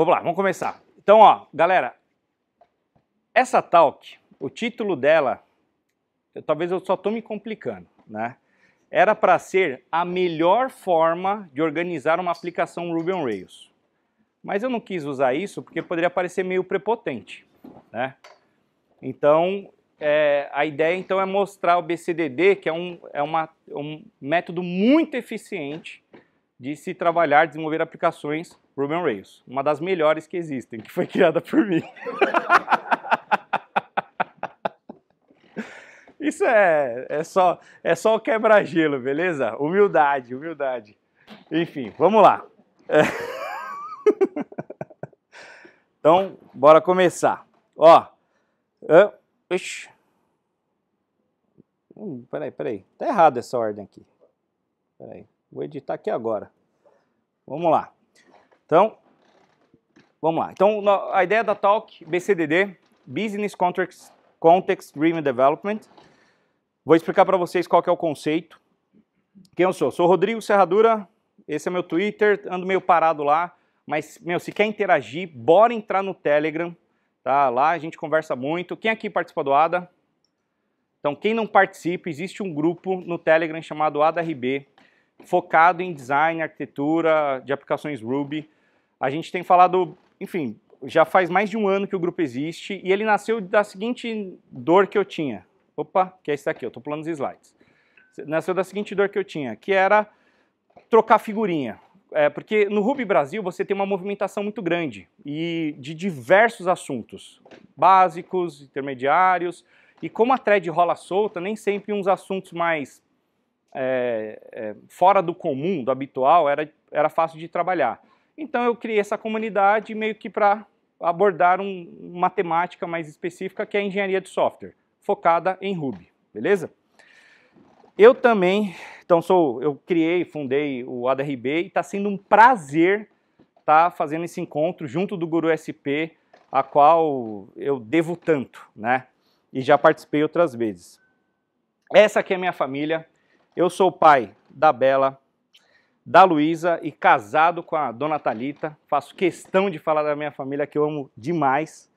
Vamos lá, vamos começar. Então, ó, galera, essa talk, o título dela, eu, talvez eu só tô me complicando, né? Era para ser a melhor forma de organizar uma aplicação Ruby on Rails. Mas eu não quis usar isso porque poderia parecer meio prepotente, né? Então, é, a ideia então é mostrar o BCDD, que é um, é uma, um método muito eficiente de se trabalhar, desenvolver aplicações Ruby on Rails. Uma das melhores que existem, que foi criada por mim. Isso é, é só é só quebra-gelo, beleza? Humildade, humildade. Enfim, vamos lá. É. Então, bora começar. Ó. Uh, Hum, peraí, peraí. Tá errado essa ordem aqui. Peraí. Vou editar aqui agora. Vamos lá. Então, vamos lá. Então, a ideia da Talk BCDD, Business Context, Context Driven Development. Vou explicar para vocês qual é o conceito. Quem eu sou? Sou Rodrigo Serradura, esse é meu Twitter, ando meio parado lá, mas, meu, se quer interagir, bora entrar no Telegram, tá? Lá a gente conversa muito. Quem aqui participa do ADA? Então, quem não participa, existe um grupo no Telegram chamado ADARB, focado em design, arquitetura, de aplicações Ruby. A gente tem falado, enfim, já faz mais de um ano que o grupo existe e ele nasceu da seguinte dor que eu tinha. Opa, que é isso aqui, eu estou pulando os slides. Nasceu da seguinte dor que eu tinha, que era trocar figurinha. É, porque no Ruby Brasil você tem uma movimentação muito grande e de diversos assuntos, básicos, intermediários, e como a thread rola solta, nem sempre uns assuntos mais é, é, fora do comum, do habitual, era, era fácil de trabalhar. Então eu criei essa comunidade meio que para abordar um, uma temática mais específica que é a engenharia de software, focada em Ruby, beleza? Eu também, então sou, eu criei, fundei o ADRB e está sendo um prazer estar tá fazendo esse encontro junto do Guru SP, a qual eu devo tanto, né? E já participei outras vezes. Essa aqui é a minha família, eu sou o pai da Bela, da Luísa e casado com a dona Talita. Faço questão de falar da minha família que eu amo demais,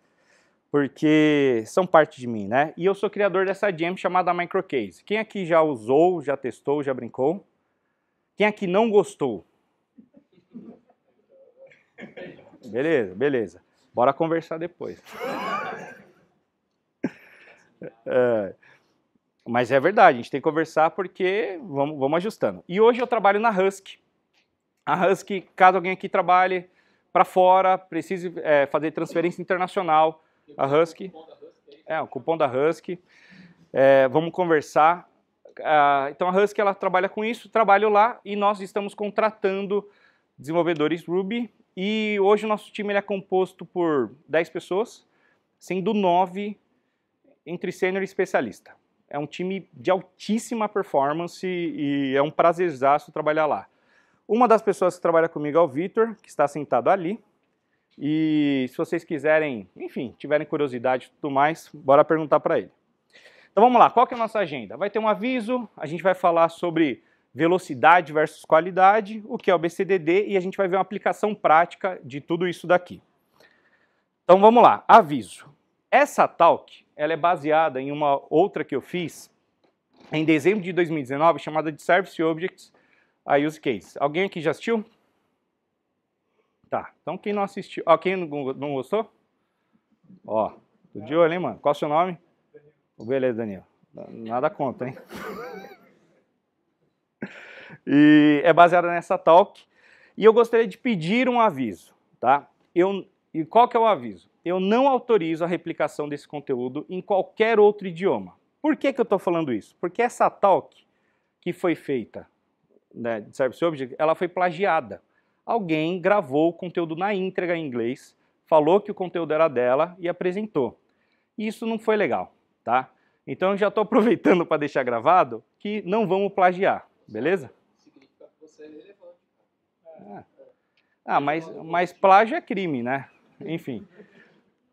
porque são parte de mim, né? E eu sou criador dessa jam chamada Microcase. Quem aqui já usou, já testou, já brincou? Quem aqui não gostou? Beleza, beleza. Bora conversar depois. é. Mas é verdade, a gente tem que conversar porque vamos, vamos ajustando. E hoje eu trabalho na Husky. A Husky, caso alguém aqui trabalhe para fora, precise é, fazer transferência internacional, a Husky. É, o cupom da Husky. É, vamos conversar. então a Husky ela trabalha com isso, trabalho lá e nós estamos contratando desenvolvedores Ruby. E hoje o nosso time ele é composto por 10 pessoas, sendo 9 entre sênior e especialista é um time de altíssima performance e é um prazerzaço trabalhar lá. Uma das pessoas que trabalha comigo é o Vitor, que está sentado ali. E se vocês quiserem, enfim, tiverem curiosidade e tudo mais, bora perguntar para ele. Então vamos lá, qual que é a nossa agenda? Vai ter um aviso, a gente vai falar sobre velocidade versus qualidade, o que é o BCDD e a gente vai ver uma aplicação prática de tudo isso daqui. Então vamos lá, aviso. Essa talk ela é baseada em uma outra que eu fiz em dezembro de 2019, chamada de Service Objects a Use Case. Alguém aqui já assistiu? Tá, então quem não assistiu, ó, quem não, gostou? Ó, do de olho, hein, mano? Qual é o seu nome? Daniel. Beleza, Daniel. Nada conta, hein? e é baseada nessa talk. E eu gostaria de pedir um aviso, tá? Eu, e qual que é o aviso? eu não autorizo a replicação desse conteúdo em qualquer outro idioma. Por que, que eu estou falando isso? Porque essa talk que foi feita né, de Service Object, ela foi plagiada. Alguém gravou o conteúdo na entrega em inglês, falou que o conteúdo era dela e apresentou. E isso não foi legal, tá? Então eu já estou aproveitando para deixar gravado que não vamos plagiar, beleza? Significa que você é relevante. Ah, mas, mas plágio é crime, né? Enfim.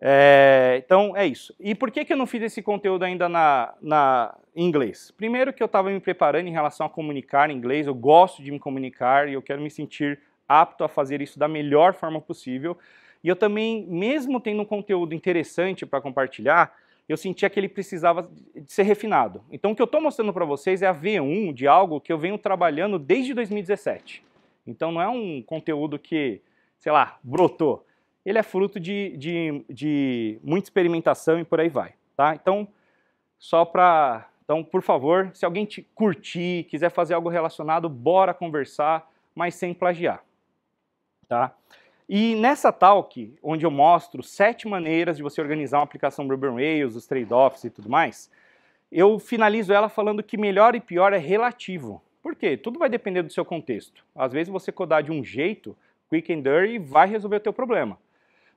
É, então é isso. E por que, que eu não fiz esse conteúdo ainda na, na em inglês? Primeiro que eu estava me preparando em relação a comunicar em inglês, eu gosto de me comunicar e eu quero me sentir apto a fazer isso da melhor forma possível. E eu também, mesmo tendo um conteúdo interessante para compartilhar, eu sentia que ele precisava de ser refinado. Então o que eu estou mostrando para vocês é a V1 de algo que eu venho trabalhando desde 2017. Então não é um conteúdo que, sei lá, brotou ele é fruto de, de, de muita experimentação e por aí vai. Tá? Então, só para. Então, por favor, se alguém te curtir, quiser fazer algo relacionado, bora conversar, mas sem plagiar. Tá? E nessa talk, onde eu mostro sete maneiras de você organizar uma aplicação Ruby Rails, os trade-offs e tudo mais, eu finalizo ela falando que melhor e pior é relativo. Por quê? Tudo vai depender do seu contexto. Às vezes você codar de um jeito, quick and dirty, vai resolver o teu problema.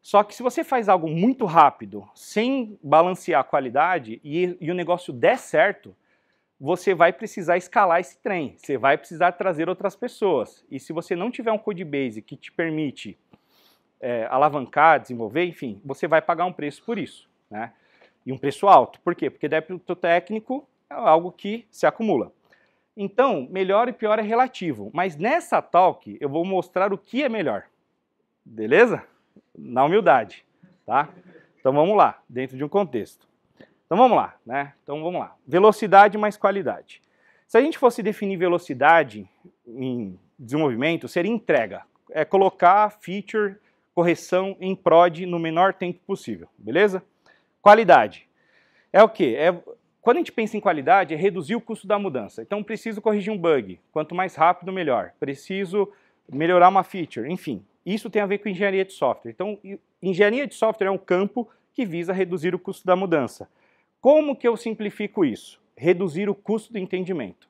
Só que se você faz algo muito rápido, sem balancear a qualidade e, e o negócio der certo, você vai precisar escalar esse trem, você vai precisar trazer outras pessoas. E se você não tiver um code base que te permite é, alavancar, desenvolver, enfim, você vai pagar um preço por isso, né? E um preço alto. Por quê? Porque débito técnico é algo que se acumula. Então, melhor e pior é relativo, mas nessa talk eu vou mostrar o que é melhor. Beleza? na humildade, tá? Então vamos lá, dentro de um contexto. Então vamos lá, né? Então vamos lá. Velocidade mais qualidade. Se a gente fosse definir velocidade em desenvolvimento, seria entrega. É colocar feature, correção em prod no menor tempo possível, beleza? Qualidade. É o quê? É, quando a gente pensa em qualidade, é reduzir o custo da mudança. Então preciso corrigir um bug. Quanto mais rápido, melhor. Preciso melhorar uma feature, enfim. Isso tem a ver com engenharia de software. Então, engenharia de software é um campo que visa reduzir o custo da mudança. Como que eu simplifico isso? Reduzir o custo do entendimento.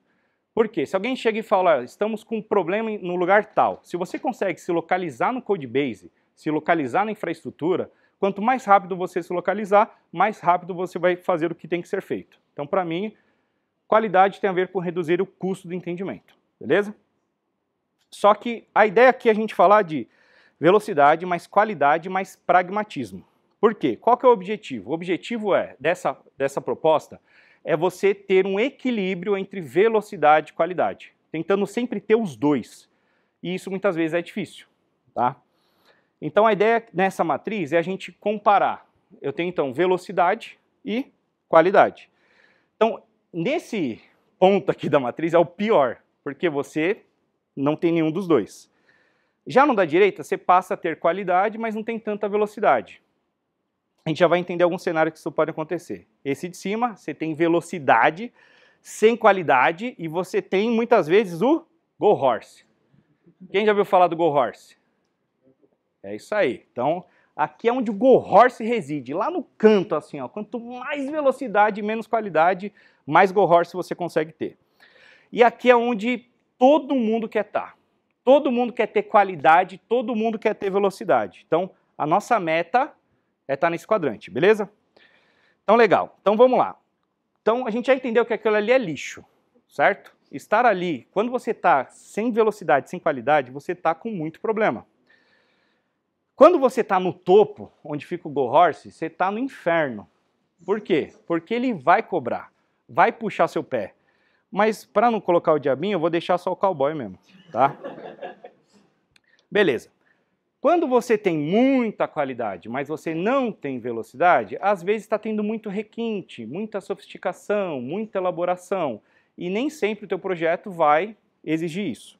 Por quê? Se alguém chega e fala, estamos com um problema no lugar tal, se você consegue se localizar no code base, se localizar na infraestrutura, quanto mais rápido você se localizar, mais rápido você vai fazer o que tem que ser feito. Então, para mim, qualidade tem a ver com reduzir o custo do entendimento, beleza? Só que a ideia aqui é a gente falar de velocidade mais qualidade mais pragmatismo. Por quê? Qual que é o objetivo? O objetivo é dessa, dessa proposta é você ter um equilíbrio entre velocidade e qualidade, tentando sempre ter os dois. E isso muitas vezes é difícil, tá? Então a ideia nessa matriz é a gente comparar. Eu tenho então velocidade e qualidade. Então, nesse ponto aqui da matriz é o pior, porque você não tem nenhum dos dois. Já no da direita, você passa a ter qualidade, mas não tem tanta velocidade. A gente já vai entender alguns cenários que isso pode acontecer. Esse de cima, você tem velocidade sem qualidade e você tem muitas vezes o go horse. Quem já viu falar do go horse? É isso aí. Então, aqui é onde o go horse reside, lá no canto assim, ó. Quanto mais velocidade, menos qualidade, mais go horse você consegue ter. E aqui é onde todo mundo quer estar. Tá. Todo mundo quer ter qualidade, todo mundo quer ter velocidade. Então, a nossa meta é estar tá nesse quadrante, beleza? Então, legal. Então, vamos lá. Então, a gente já entendeu que aquilo ali é lixo, certo? Estar ali, quando você está sem velocidade, sem qualidade, você está com muito problema. Quando você está no topo, onde fica o Go Horse, você está no inferno. Por quê? Porque ele vai cobrar, vai puxar seu pé. Mas para não colocar o diabinho, eu vou deixar só o cowboy mesmo, tá? Beleza. Quando você tem muita qualidade, mas você não tem velocidade, às vezes está tendo muito requinte, muita sofisticação, muita elaboração, e nem sempre o teu projeto vai exigir isso.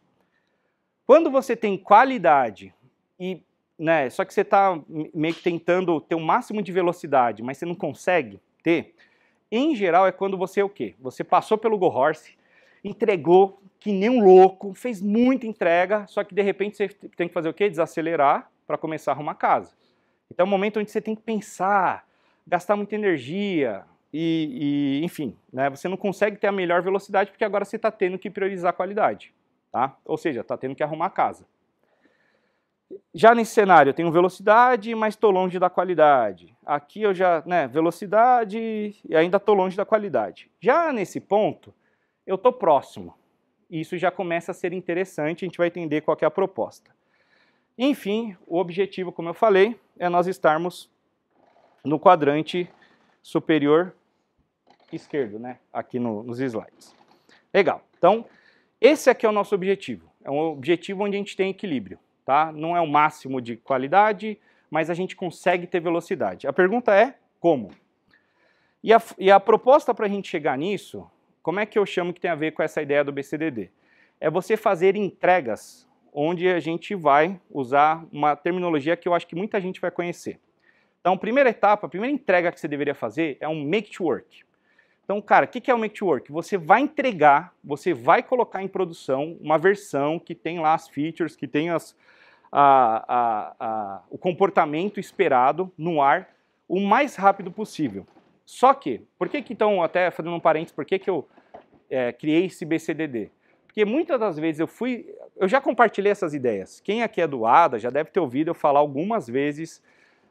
Quando você tem qualidade e né, só que você está meio que tentando ter o máximo de velocidade, mas você não consegue ter, em geral, é quando você é o quê? Você passou pelo Go Horse, entregou que nem um louco, fez muita entrega, só que de repente você tem que fazer o quê? Desacelerar para começar a arrumar casa. Então é um momento onde você tem que pensar, gastar muita energia e, e enfim, né? você não consegue ter a melhor velocidade porque agora você está tendo que priorizar a qualidade, tá? Ou seja, está tendo que arrumar a casa já nesse cenário eu tenho velocidade, mas estou longe da qualidade. Aqui eu já, né, velocidade e ainda estou longe da qualidade. Já nesse ponto, eu estou próximo. Isso já começa a ser interessante, a gente vai entender qual é a proposta. Enfim, o objetivo, como eu falei, é nós estarmos no quadrante superior esquerdo, né? Aqui no, nos slides. Legal. Então, esse aqui é o nosso objetivo. É um objetivo onde a gente tem equilíbrio tá? Não é o máximo de qualidade, mas a gente consegue ter velocidade. A pergunta é como? E a, e a proposta para a gente chegar nisso, como é que eu chamo que tem a ver com essa ideia do BCDD? É você fazer entregas onde a gente vai usar uma terminologia que eu acho que muita gente vai conhecer. Então, primeira etapa, a primeira entrega que você deveria fazer é um make to work. Então, cara, o que é o make to work? Você vai entregar, você vai colocar em produção uma versão que tem lá as features, que tem as, a, a, o comportamento esperado no ar o mais rápido possível. Só que, por que, que então, até fazendo um parênteses, por que, que eu é, criei esse BCDD? Porque muitas das vezes eu fui. Eu já compartilhei essas ideias. Quem aqui é doada já deve ter ouvido eu falar algumas vezes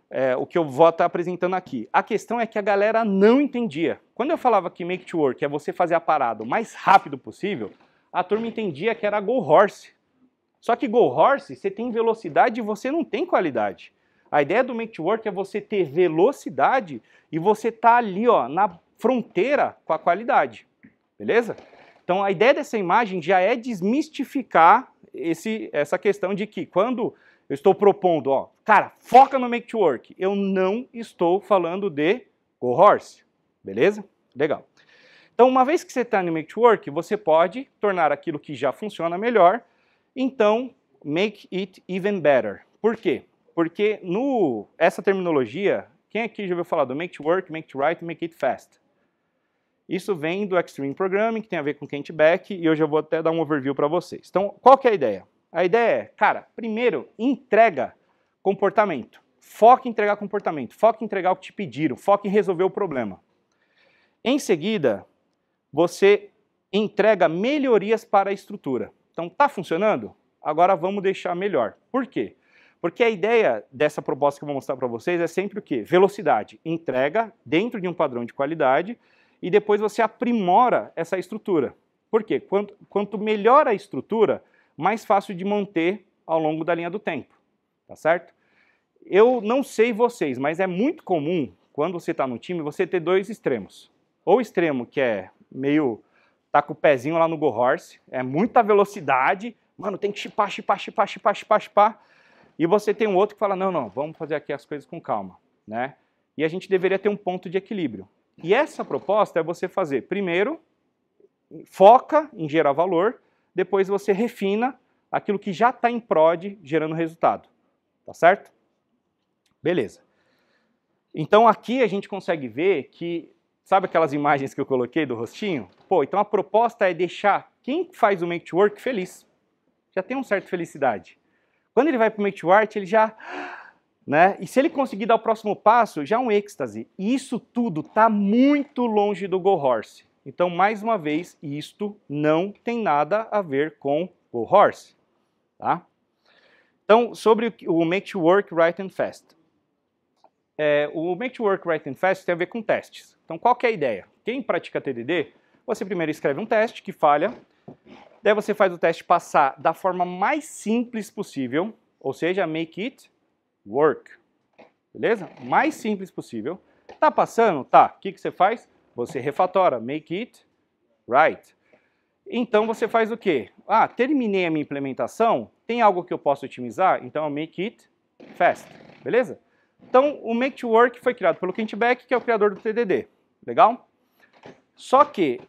é, o que eu vou estar apresentando aqui. A questão é que a galera não entendia. Quando eu falava que make to work é você fazer a parada o mais rápido possível, a turma entendia que era go horse. Só que Go Horse, você tem velocidade e você não tem qualidade. A ideia do Make to Work é você ter velocidade e você tá ali, ó, na fronteira com a qualidade. Beleza? Então a ideia dessa imagem já é desmistificar esse, essa questão de que quando eu estou propondo, ó, cara, foca no Make to Work, eu não estou falando de Go Horse. Beleza? Legal. Então, uma vez que você está no Make to Work, você pode tornar aquilo que já funciona melhor então, make it even better. Por quê? Porque no, essa terminologia, quem aqui já ouviu falar do make it work, make it right, make it fast? Isso vem do Extreme Programming, que tem a ver com Kent Beck, e eu já vou até dar um overview para vocês. Então, qual que é a ideia? A ideia é, cara, primeiro, entrega comportamento. Foca em entregar comportamento, foca em entregar o que te pediram, foca em resolver o problema. Em seguida, você entrega melhorias para a estrutura. Então está funcionando? Agora vamos deixar melhor. Por quê? Porque a ideia dessa proposta que eu vou mostrar para vocês é sempre o quê? Velocidade, entrega dentro de um padrão de qualidade e depois você aprimora essa estrutura. Por quê? Quanto, quanto melhor a estrutura, mais fácil de manter ao longo da linha do tempo, tá certo? Eu não sei vocês, mas é muito comum, quando você está no time, você ter dois extremos. Ou extremo que é meio tá com o pezinho lá no Go Horse, é muita velocidade, mano, tem que chipar, chipar, chipar, chipar, chipar, chipar. E você tem um outro que fala, não, não, vamos fazer aqui as coisas com calma, né? E a gente deveria ter um ponto de equilíbrio. E essa proposta é você fazer, primeiro, foca em gerar valor, depois você refina aquilo que já está em prod gerando resultado, tá certo? Beleza. Então aqui a gente consegue ver que Sabe aquelas imagens que eu coloquei do rostinho? Pô, então a proposta é deixar quem faz o make work feliz. Já tem uma certa felicidade. Quando ele vai para o make work, art, ele já. Né? E se ele conseguir dar o próximo passo, já é um êxtase. E isso tudo está muito longe do Go Horse. Então, mais uma vez, isto não tem nada a ver com Go Horse. Tá? Então, sobre o Make to Work Right and Fast. É, o Make it Work Right and Fast tem a ver com testes. Então, qual que é a ideia? Quem pratica TDD, você primeiro escreve um teste que falha, daí você faz o teste passar da forma mais simples possível, ou seja, make it work. Beleza? Mais simples possível. Tá passando? Tá. O que, que você faz? Você refatora, make it right. Então você faz o quê? Ah, terminei a minha implementação, tem algo que eu posso otimizar? Então make it fast. Beleza? Então, o Make to Work foi criado pelo Kent Beck, que é o criador do TDD. Legal? Só que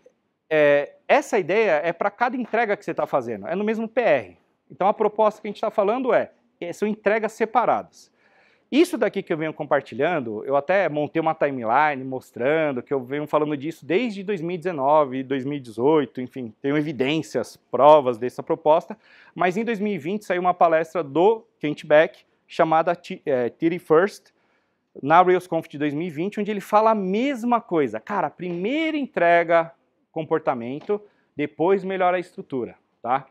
é, essa ideia é para cada entrega que você está fazendo, é no mesmo PR. Então, a proposta que a gente está falando é, é, são entregas separadas. Isso daqui que eu venho compartilhando, eu até montei uma timeline mostrando que eu venho falando disso desde 2019, 2018, enfim, tenho evidências, provas dessa proposta, mas em 2020 saiu uma palestra do Kent Beck chamada Theory é, First, na RailsConf de 2020, onde ele fala a mesma coisa. Cara, primeiro entrega comportamento, depois melhora a estrutura, tá?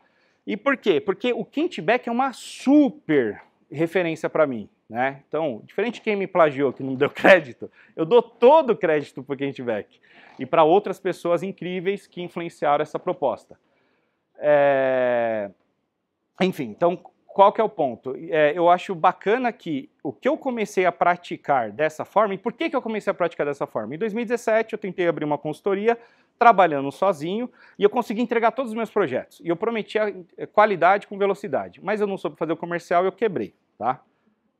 E por quê? Porque o Kintback é uma super referência para mim, né? Então, diferente de quem me plagiou, que não deu crédito, eu dou todo o crédito para o Kintback e para outras pessoas incríveis que influenciaram essa proposta. É... Enfim, então qual que é o ponto? É, eu acho bacana que o que eu comecei a praticar dessa forma, e por que, que eu comecei a praticar dessa forma? Em 2017 eu tentei abrir uma consultoria, trabalhando sozinho, e eu consegui entregar todos os meus projetos. E eu prometia eh, qualidade com velocidade, mas eu não soube fazer o comercial e eu quebrei, tá?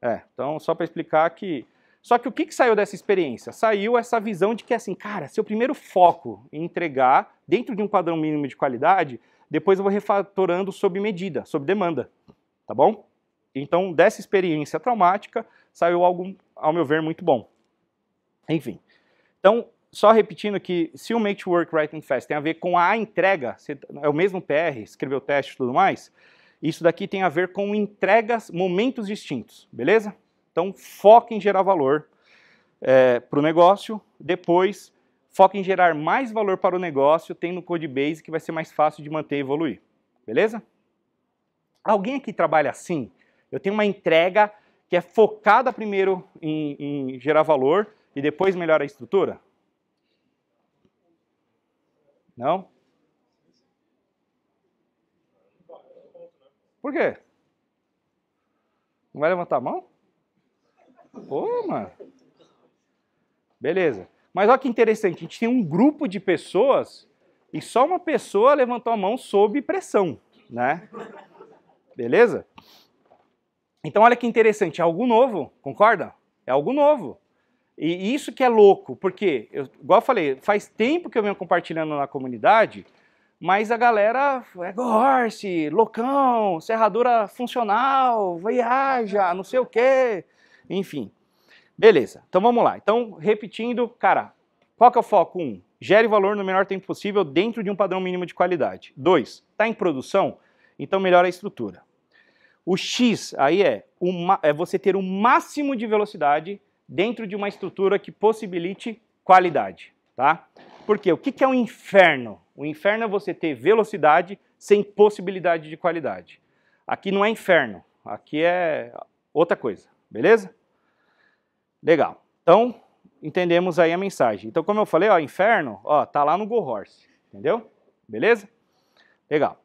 É, então só para explicar que... Só que o que, que saiu dessa experiência? Saiu essa visão de que assim, cara, se eu primeiro foco em entregar dentro de um padrão mínimo de qualidade, depois eu vou refatorando sob medida, sob demanda tá bom? Então, dessa experiência traumática, saiu algo, ao meu ver, muito bom. Enfim. Então, só repetindo que se o Make Work writing Fast tem a ver com a entrega, é o mesmo PR, escreveu teste e tudo mais, isso daqui tem a ver com entregas, momentos distintos, beleza? Então, foca em gerar valor é, para o negócio, depois foca em gerar mais valor para o negócio, tendo code base que vai ser mais fácil de manter e evoluir, beleza? Alguém aqui trabalha assim? Eu tenho uma entrega que é focada primeiro em, em gerar valor e depois melhora a estrutura? Não? Por quê? Não vai levantar a mão? Pô, mano. Beleza. Mas olha que interessante, a gente tem um grupo de pessoas e só uma pessoa levantou a mão sob pressão, né? Beleza? Então olha que interessante, é algo novo, concorda? É algo novo. E isso que é louco, porque, eu, igual eu falei, faz tempo que eu venho compartilhando na comunidade, mas a galera é Gorse, loucão, serradura funcional, viaja, não sei o quê, enfim. Beleza, então vamos lá. Então, repetindo, cara, qual que é o foco? Um, gere valor no menor tempo possível dentro de um padrão mínimo de qualidade. Dois, está em produção? Então melhora a estrutura. O X aí é, uma, é você ter o um máximo de velocidade dentro de uma estrutura que possibilite qualidade, tá? Porque o que, que é o um inferno? O inferno é você ter velocidade sem possibilidade de qualidade. Aqui não é inferno, aqui é outra coisa, beleza? Legal. Então, entendemos aí a mensagem. Então, como eu falei, ó, inferno, ó, tá lá no Go Horse, entendeu? Beleza? Legal.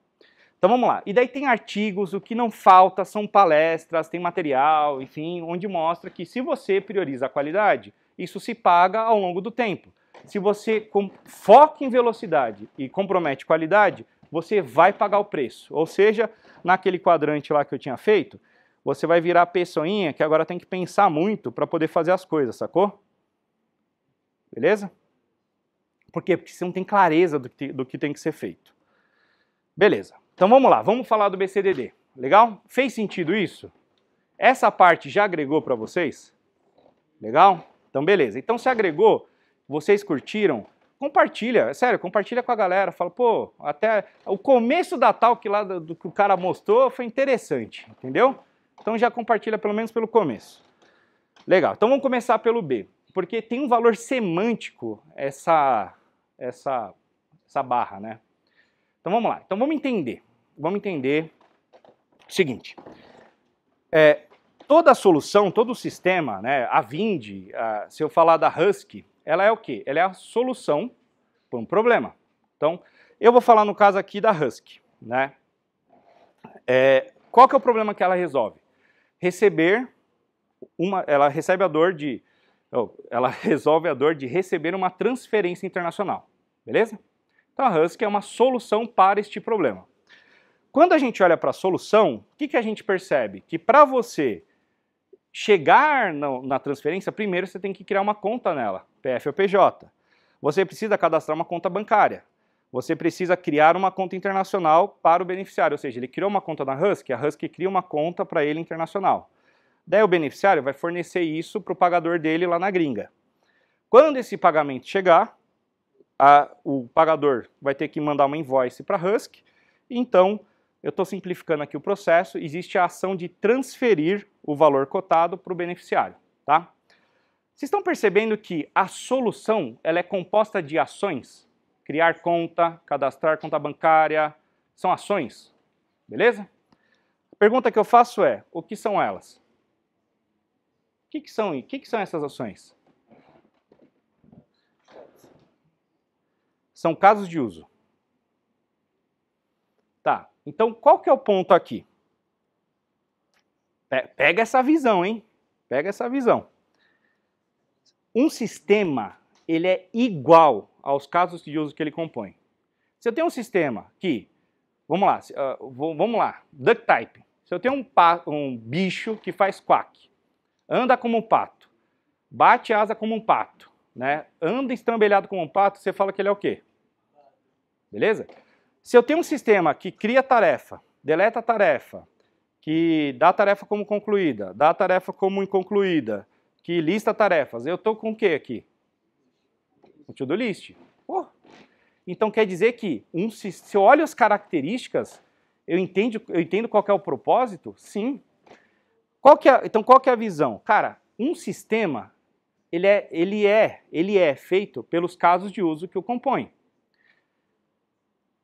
Então vamos lá. E daí tem artigos, o que não falta são palestras, tem material, enfim, onde mostra que se você prioriza a qualidade, isso se paga ao longo do tempo. Se você foca em velocidade e compromete qualidade, você vai pagar o preço. Ou seja, naquele quadrante lá que eu tinha feito, você vai virar a pessoinha que agora tem que pensar muito para poder fazer as coisas, sacou? Beleza? Por quê? Porque você não tem clareza do que, do que tem que ser feito. Beleza. Então vamos lá, vamos falar do BCDD. Legal? Fez sentido isso? Essa parte já agregou para vocês? Legal? Então beleza. Então se agregou, vocês curtiram, compartilha, é sério, compartilha com a galera. Fala, pô, até o começo da que lá do, do, que o cara mostrou foi interessante, entendeu? Então já compartilha pelo menos pelo começo. Legal, então vamos começar pelo B, porque tem um valor semântico essa, essa, essa barra, né? Então vamos lá, então vamos entender vamos entender o seguinte. É, toda solução, todo sistema, né, a Vind, se eu falar da Husky, ela é o quê? Ela é a solução para um problema. Então, eu vou falar no caso aqui da Husky. Né? É, qual que é o problema que ela resolve? Receber uma, ela recebe a dor de, ela resolve a dor de receber uma transferência internacional, beleza? Então a Husky é uma solução para este problema. Quando a gente olha para a solução, o que, que a gente percebe? Que para você chegar na, na transferência, primeiro você tem que criar uma conta nela, PF ou PJ. Você precisa cadastrar uma conta bancária. Você precisa criar uma conta internacional para o beneficiário, ou seja, ele criou uma conta na Husky, a Husky cria uma conta para ele internacional. Daí o beneficiário vai fornecer isso para o pagador dele lá na gringa. Quando esse pagamento chegar, a, o pagador vai ter que mandar uma invoice para a Husky, então eu estou simplificando aqui o processo, existe a ação de transferir o valor cotado para o beneficiário. Tá? Vocês estão percebendo que a solução ela é composta de ações? Criar conta, cadastrar conta bancária, são ações, beleza? A pergunta que eu faço é, o que são elas? O que, que, são, que, que são essas ações? São casos de uso. Tá, então, qual que é o ponto aqui? Pega essa visão, hein? Pega essa visão. Um sistema, ele é igual aos casos de uso que ele compõe. Se eu tenho um sistema que, vamos lá, ah, vamos lá, duck type. Se eu tenho um, um bicho que faz quack, anda como um pato, bate asa como um pato, né? anda estrambelhado como um pato, você fala que ele é o quê? Beleza? Se eu tenho um sistema que cria tarefa, deleta tarefa, que dá tarefa como concluída, dá tarefa como inconcluída, que lista tarefas, eu estou com o que aqui? Um to-do list. Oh. Então quer dizer que um, se, eu olho as características, eu entendo, eu entendo qual é o propósito? Sim. Qual é, então qual é a visão? Cara, um sistema ele é, ele é, ele é feito pelos casos de uso que o compõem.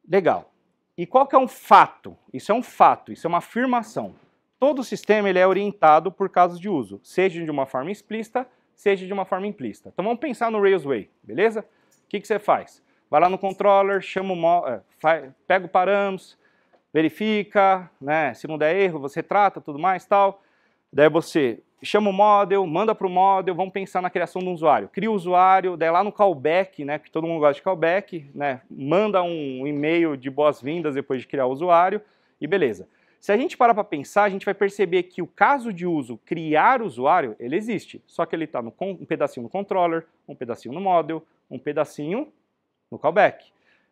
Legal. E qual que é um fato? Isso é um fato, isso é uma afirmação. Todo o sistema ele é orientado por casos de uso, seja de uma forma explícita, seja de uma forma implícita. Então vamos pensar no railway, beleza? O que, que você faz? Vai lá no controller, chama o é, pega o params, verifica, né? Se não der erro, você trata, tudo mais, tal. Daí você chama o model, manda para o model, vamos pensar na criação de um usuário. Cria o usuário, daí lá no callback, né, que todo mundo gosta de callback, né, manda um e-mail de boas-vindas depois de criar o usuário e beleza. Se a gente parar para pensar, a gente vai perceber que o caso de uso criar usuário, ele existe, só que ele está um pedacinho no controller, um pedacinho no model, um pedacinho no callback,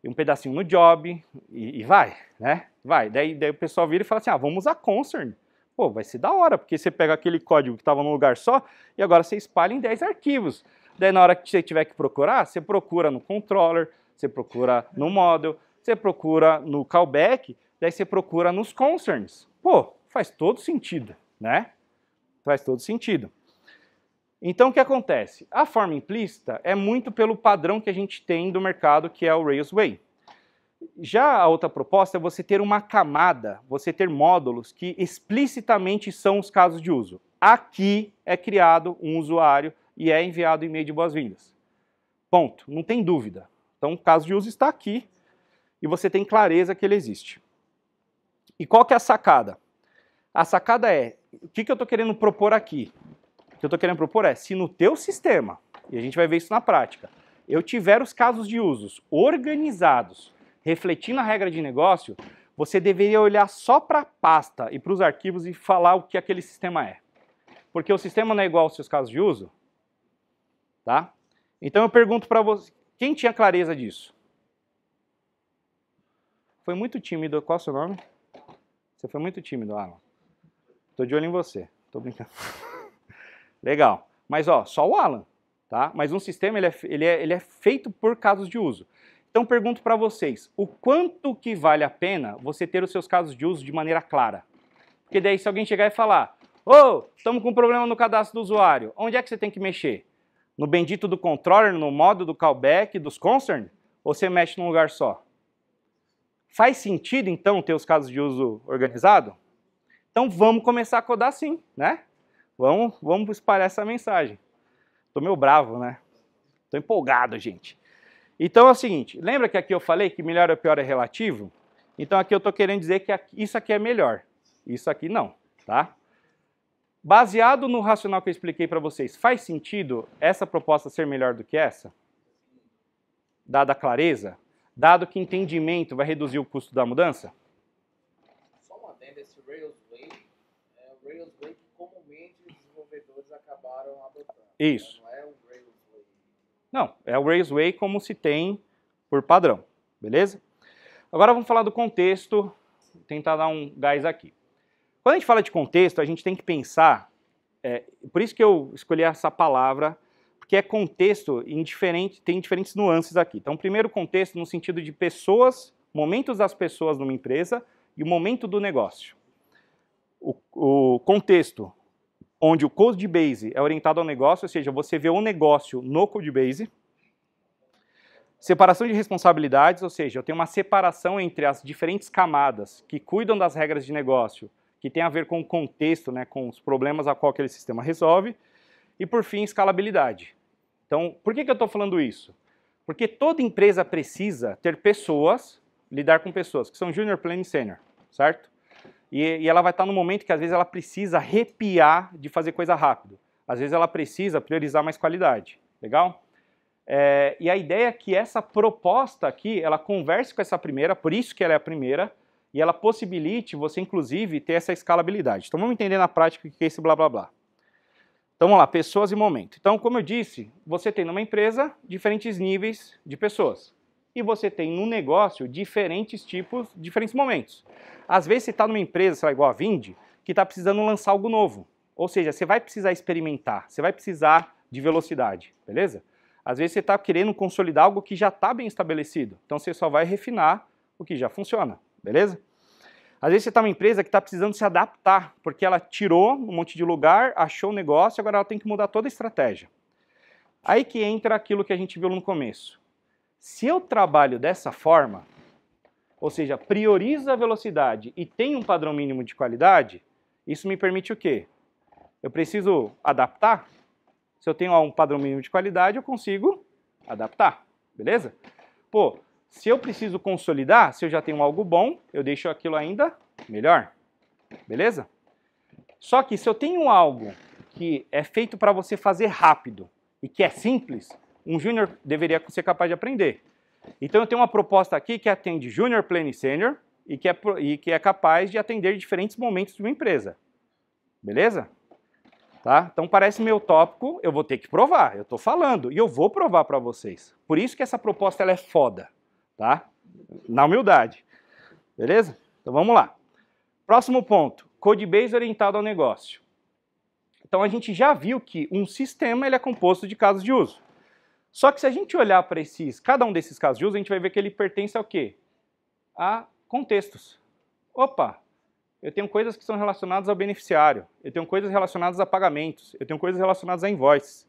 um pedacinho no job, e, e vai, né? Vai. Daí, daí o pessoal vira e fala assim, ah, vamos usar concern. Pô, vai ser da hora, porque você pega aquele código que estava num lugar só e agora você espalha em 10 arquivos. Daí na hora que você tiver que procurar, você procura no controller, você procura no model, você procura no callback, daí você procura nos concerns. Pô, faz todo sentido, né? Faz todo sentido. Então o que acontece? A forma implícita é muito pelo padrão que a gente tem do mercado, que é o Rails Way. Já a outra proposta é você ter uma camada, você ter módulos que explicitamente são os casos de uso. Aqui é criado um usuário e é enviado e-mail de boas-vindas. Ponto, não tem dúvida. Então o caso de uso está aqui e você tem clareza que ele existe. E qual que é a sacada? A sacada é, o que, que eu estou querendo propor aqui? O que eu estou querendo propor é, se no teu sistema, e a gente vai ver isso na prática, eu tiver os casos de usos organizados refletindo a regra de negócio, você deveria olhar só para a pasta e para os arquivos e falar o que aquele sistema é. Porque o sistema não é igual aos seus casos de uso. Tá? Então eu pergunto para você, quem tinha clareza disso? Foi muito tímido. Qual é o seu nome? Você foi muito tímido, Alan. Estou de olho em você. Estou brincando. Legal. Mas ó, só o Alan, tá? Mas um sistema ele é, ele é, ele é feito por casos de uso. Então pergunto para vocês, o quanto que vale a pena você ter os seus casos de uso de maneira clara? Porque daí se alguém chegar e falar, ô, oh, estamos com um problema no cadastro do usuário, onde é que você tem que mexer? No bendito do controller, no modo do callback, dos concern? Ou você mexe num lugar só? Faz sentido, então, ter os casos de uso organizado? Então vamos começar a codar sim, né? Vamos, vamos espalhar essa mensagem. Estou meio bravo, né? Estou empolgado, gente. Então é o seguinte, lembra que aqui eu falei que melhor ou pior é relativo? Então aqui eu estou querendo dizer que isso aqui é melhor, isso aqui não, tá? Baseado no racional que eu expliquei para vocês, faz sentido essa proposta ser melhor do que essa? Dada a clareza? Dado que entendimento vai reduzir o custo da mudança? Só uma adenda, esse Way, é, Way que comumente os desenvolvedores acabaram adotando. Isso. Né? Não, é o Raceway como se tem por padrão, beleza? Agora vamos falar do contexto, tentar dar um gás aqui. Quando a gente fala de contexto, a gente tem que pensar, é, por isso que eu escolhi essa palavra, porque é contexto em diferente, tem diferentes nuances aqui. Então, primeiro contexto no sentido de pessoas, momentos das pessoas numa empresa e o momento do negócio. o, o contexto, onde o code base é orientado ao negócio, ou seja, você vê um negócio no code base. Separação de responsabilidades, ou seja, eu tenho uma separação entre as diferentes camadas que cuidam das regras de negócio, que tem a ver com o contexto, né, com os problemas a qual aquele sistema resolve. E por fim, escalabilidade. Então, por que, que eu estou falando isso? Porque toda empresa precisa ter pessoas, lidar com pessoas, que são junior, plane e senior, certo? e, e ela vai estar no momento que às vezes ela precisa arrepiar de fazer coisa rápido. Às vezes ela precisa priorizar mais qualidade. Legal? É, e a ideia é que essa proposta aqui, ela converse com essa primeira, por isso que ela é a primeira, e ela possibilite você, inclusive, ter essa escalabilidade. Então vamos entender na prática o que é esse blá blá blá. Então vamos lá, pessoas e momento. Então, como eu disse, você tem numa empresa diferentes níveis de pessoas e você tem no negócio diferentes tipos, diferentes momentos. Às vezes você está numa empresa, sei lá, igual a Vind, que está precisando lançar algo novo. Ou seja, você vai precisar experimentar, você vai precisar de velocidade, beleza? Às vezes você está querendo consolidar algo que já está bem estabelecido, então você só vai refinar o que já funciona, beleza? Às vezes você está numa empresa que está precisando se adaptar, porque ela tirou um monte de lugar, achou o negócio, agora ela tem que mudar toda a estratégia. Aí que entra aquilo que a gente viu no começo se eu trabalho dessa forma, ou seja, prioriza a velocidade e tem um padrão mínimo de qualidade, isso me permite o quê? Eu preciso adaptar? Se eu tenho um padrão mínimo de qualidade, eu consigo adaptar, beleza? Pô, se eu preciso consolidar, se eu já tenho algo bom, eu deixo aquilo ainda melhor, beleza? Só que se eu tenho algo que é feito para você fazer rápido e que é simples, um júnior deveria ser capaz de aprender. Então eu tenho uma proposta aqui que atende júnior, pleno e sênior e que, é, e que é capaz de atender diferentes momentos de uma empresa. Beleza? Tá? Então parece meu tópico, eu vou ter que provar, eu estou falando e eu vou provar para vocês. Por isso que essa proposta ela é foda, tá? Na humildade. Beleza? Então vamos lá. Próximo ponto, codebase orientado ao negócio. Então a gente já viu que um sistema ele é composto de casos de uso. Só que se a gente olhar para esses, cada um desses casos de uso, a gente vai ver que ele pertence ao quê? A contextos. Opa, eu tenho coisas que são relacionadas ao beneficiário, eu tenho coisas relacionadas a pagamentos, eu tenho coisas relacionadas a invoices.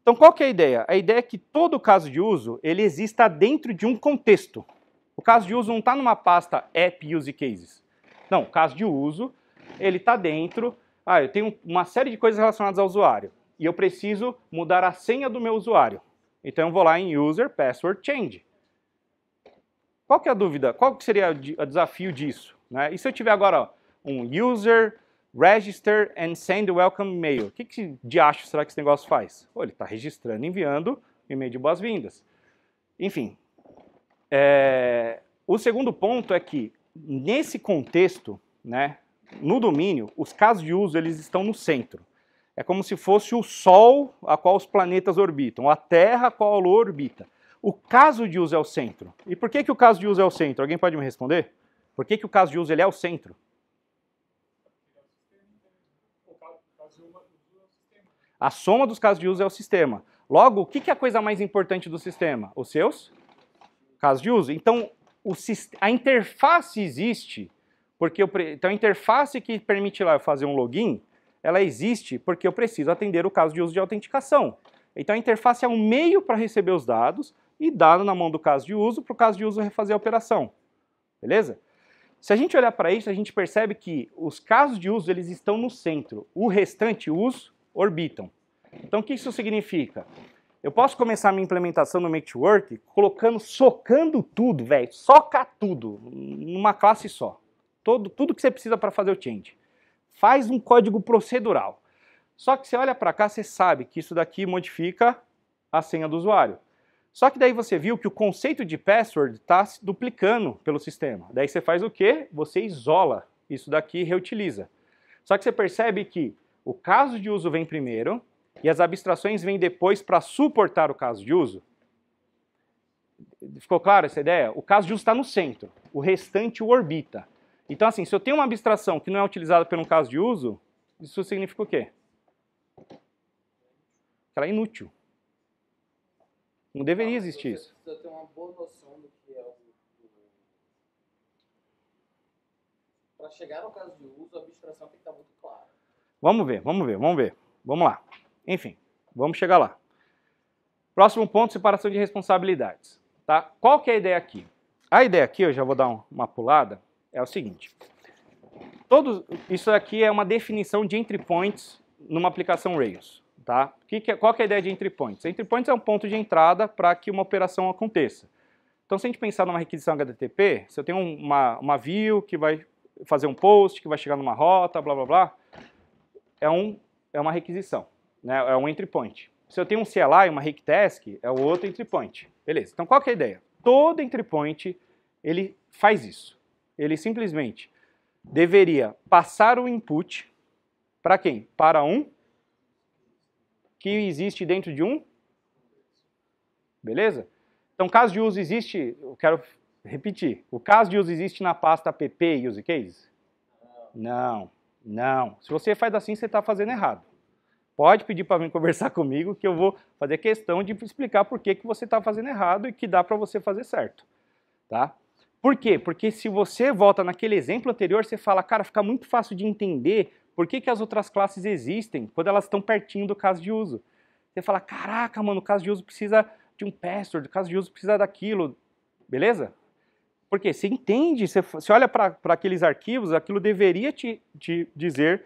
Então qual que é a ideia? A ideia é que todo caso de uso, ele exista dentro de um contexto. O caso de uso não está numa pasta App Use Cases. Não, o caso de uso, ele está dentro, ah, eu tenho uma série de coisas relacionadas ao usuário, e eu preciso mudar a senha do meu usuário. Então eu vou lá em user password change. Qual que é a dúvida? Qual que seria o desafio disso? Né? E se eu tiver agora ó, um user register and send welcome mail? O que, que de acho será que esse negócio faz? Oh, ele está registrando e enviando e-mail de boas-vindas. Enfim, é... o segundo ponto é que nesse contexto, né, no domínio, os casos de uso eles estão no centro. É como se fosse o Sol a qual os planetas orbitam, a Terra a qual a Lua orbita. O caso de uso é o centro. E por que, que o caso de uso é o centro? Alguém pode me responder? Por que, que o caso de uso ele é o centro? A soma dos casos de uso é o sistema. Logo, o que, que é a coisa mais importante do sistema? Os seus casos de uso. Então, o, a interface existe, porque eu, então a interface que permite lá eu fazer um login, ela existe porque eu preciso atender o caso de uso de autenticação. Então a interface é um meio para receber os dados e dado na mão do caso de uso para o caso de uso refazer a operação. Beleza? Se a gente olhar para isso, a gente percebe que os casos de uso eles estão no centro, o restante os orbitam. Então o que isso significa? Eu posso começar a minha implementação no Makework colocando, socando tudo, velho, soca tudo, numa classe só. Todo, tudo que você precisa para fazer o change faz um código procedural. Só que você olha para cá, você sabe que isso daqui modifica a senha do usuário. Só que daí você viu que o conceito de password está se duplicando pelo sistema. Daí você faz o quê? Você isola isso daqui e reutiliza. Só que você percebe que o caso de uso vem primeiro e as abstrações vêm depois para suportar o caso de uso. Ficou claro essa ideia? O caso de uso está no centro, o restante o orbita. Então, assim, se eu tenho uma abstração que não é utilizada por um caso de uso, isso significa o quê? Que ela é inútil. Não deveria ah, existir isso. Você precisa ter uma boa noção do que é o. Para chegar ao caso de uso, a abstração tem que estar muito clara. Vamos ver, vamos ver, vamos ver. Vamos lá. Enfim, vamos chegar lá. Próximo ponto, separação de responsabilidades. Tá? Qual que é a ideia aqui? A ideia aqui, eu já vou dar uma pulada, é o seguinte. Todos, isso aqui é uma definição de entry points numa aplicação Rails. Tá? Que que, é, qual que é a ideia de entry points? Entry points é um ponto de entrada para que uma operação aconteça. Então, se a gente pensar numa requisição HTTP, se eu tenho uma, uma view que vai fazer um post, que vai chegar numa rota, blá blá blá, é, um, é uma requisição, né? é um entry point. Se eu tenho um CLI, uma requitask, é outro entry point. Beleza, então qual que é a ideia? Todo entry point, ele faz isso. Ele simplesmente deveria passar o input para quem? Para um que existe dentro de um. Beleza? Então, caso de uso existe, eu quero repetir. O caso de uso existe na pasta app use case? Não, não. Se você faz assim, você está fazendo errado. Pode pedir para vir conversar comigo que eu vou fazer questão de explicar por que, que você está fazendo errado e que dá para você fazer certo. Tá? Por quê? Porque se você volta naquele exemplo anterior, você fala, cara, fica muito fácil de entender por que, que as outras classes existem quando elas estão pertinho do caso de uso. Você fala, caraca, mano, o caso de uso precisa de um pastor, o caso de uso precisa daquilo, beleza? Porque você entende, você, você olha para aqueles arquivos, aquilo deveria te, te dizer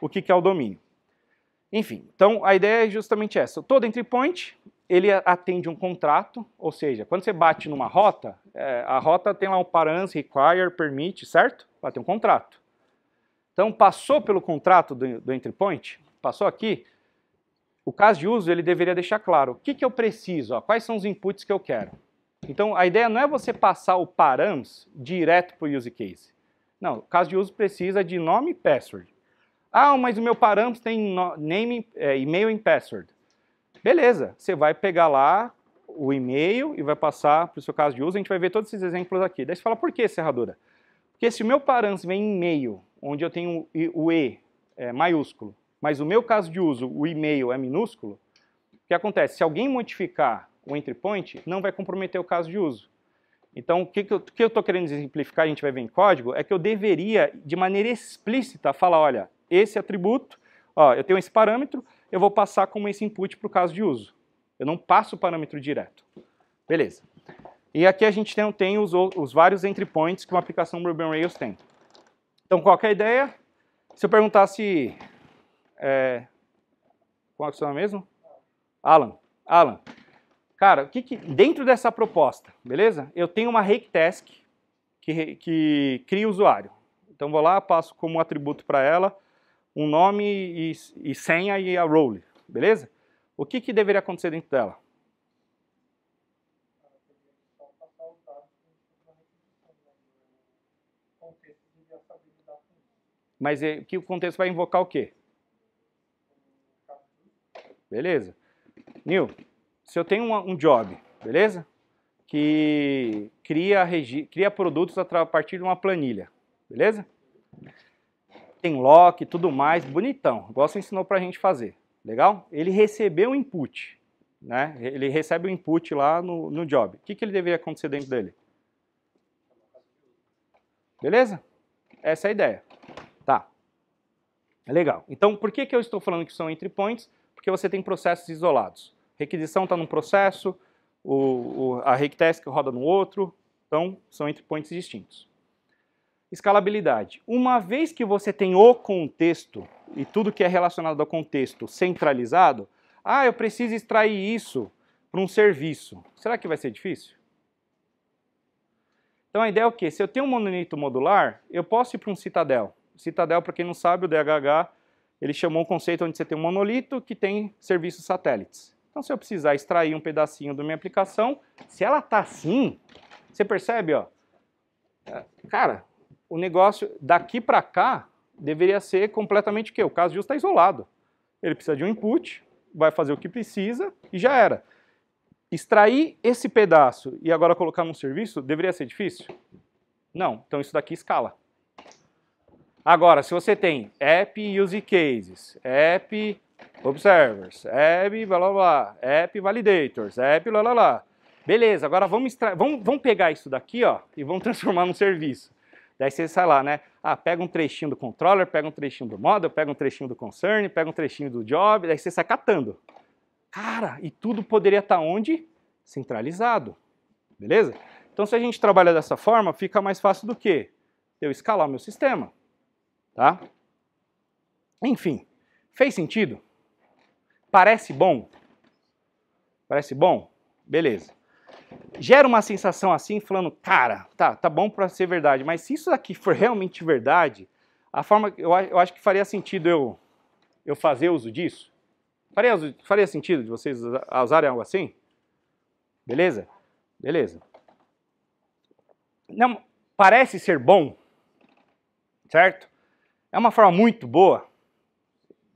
o que, que é o domínio. Enfim, então a ideia é justamente essa. Todo entry point ele atende um contrato, ou seja, quando você bate numa rota, é, a rota tem lá um params, require, permit, certo? Vai ter um contrato. Então, passou pelo contrato do, do entry point, passou aqui, o caso de uso ele deveria deixar claro o que, que eu preciso, ó, quais são os inputs que eu quero. Então, a ideia não é você passar o params direto para o use case. Não, o caso de uso precisa de nome e password. Ah, mas o meu params tem name, é, e-mail e password. Beleza, você vai pegar lá o e-mail e vai passar para o seu caso de uso, a gente vai ver todos esses exemplos aqui. Daí você fala, por que serradura? Porque se o meu parâmetro vem em e-mail, onde eu tenho o E é, maiúsculo, mas o meu caso de uso, o e-mail é minúsculo, o que acontece? Se alguém modificar o entry point, não vai comprometer o caso de uso. Então, o que, que eu estou querendo exemplificar, a gente vai ver em código, é que eu deveria, de maneira explícita, falar, olha, esse atributo, ó, eu tenho esse parâmetro, eu vou passar como esse input para o caso de uso. Eu não passo o parâmetro direto. Beleza. E aqui a gente tem, tem os, os, vários entry points que uma aplicação Ruby on Rails tem. Então, qual é a ideia? Se eu perguntasse... É, qual é o seu nome mesmo? Alan. Alan. Cara, que que, dentro dessa proposta, beleza? Eu tenho uma rake task que, que cria usuário. Então, vou lá, passo como atributo para ela um nome e, e senha e a role, beleza? O que, que deveria acontecer dentro dela? Mas eh, que o contexto vai invocar o quê? Beleza. Nil, se eu tenho um, um job, beleza? Que cria, cria produtos a partir de uma planilha, beleza? tem lock e tudo mais, bonitão. igual você ensinou para a gente fazer, legal? Ele recebeu o input, né? Ele recebe o input lá no, no job. O que, que ele deveria acontecer dentro dele? Beleza? Essa é a ideia. Tá. Legal. Então, por que, que eu estou falando que são entry points? Porque você tem processos isolados. Requisição está num processo, o, o, a roda no outro, então são entry points distintos escalabilidade. Uma vez que você tem o contexto e tudo que é relacionado ao contexto centralizado, ah, eu preciso extrair isso para um serviço. Será que vai ser difícil? Então a ideia é o quê? Se eu tenho um monolito modular, eu posso ir para um citadel. Citadel, para quem não sabe, o DHH, ele chamou um conceito onde você tem um monolito que tem serviços satélites. Então se eu precisar extrair um pedacinho da minha aplicação, se ela está assim, você percebe, ó, cara, o negócio daqui para cá deveria ser completamente o quê? O caso justo está isolado. Ele precisa de um input, vai fazer o que precisa e já era. Extrair esse pedaço e agora colocar num serviço deveria ser difícil? Não. Então isso daqui escala. Agora, se você tem app use cases, app observers, app blá blá blá, app validators, app blá blá blá. Beleza, agora vamos, vamos, vamos pegar isso daqui ó, e vamos transformar num serviço. Daí você sai lá, né? Ah, pega um trechinho do controller, pega um trechinho do model, pega um trechinho do concern, pega um trechinho do job, daí você sai catando. Cara, e tudo poderia estar tá onde? Centralizado. Beleza? Então se a gente trabalha dessa forma, fica mais fácil do que eu escalar meu sistema, tá? Enfim, fez sentido? Parece bom? Parece bom? Beleza gera uma sensação assim, falando, cara, tá, tá bom para ser verdade, mas se isso aqui for realmente verdade, a forma eu, eu acho que faria sentido eu eu fazer uso disso. Faria, faria sentido de vocês usarem algo assim? Beleza? Beleza. Não, parece ser bom, certo? É uma forma muito boa.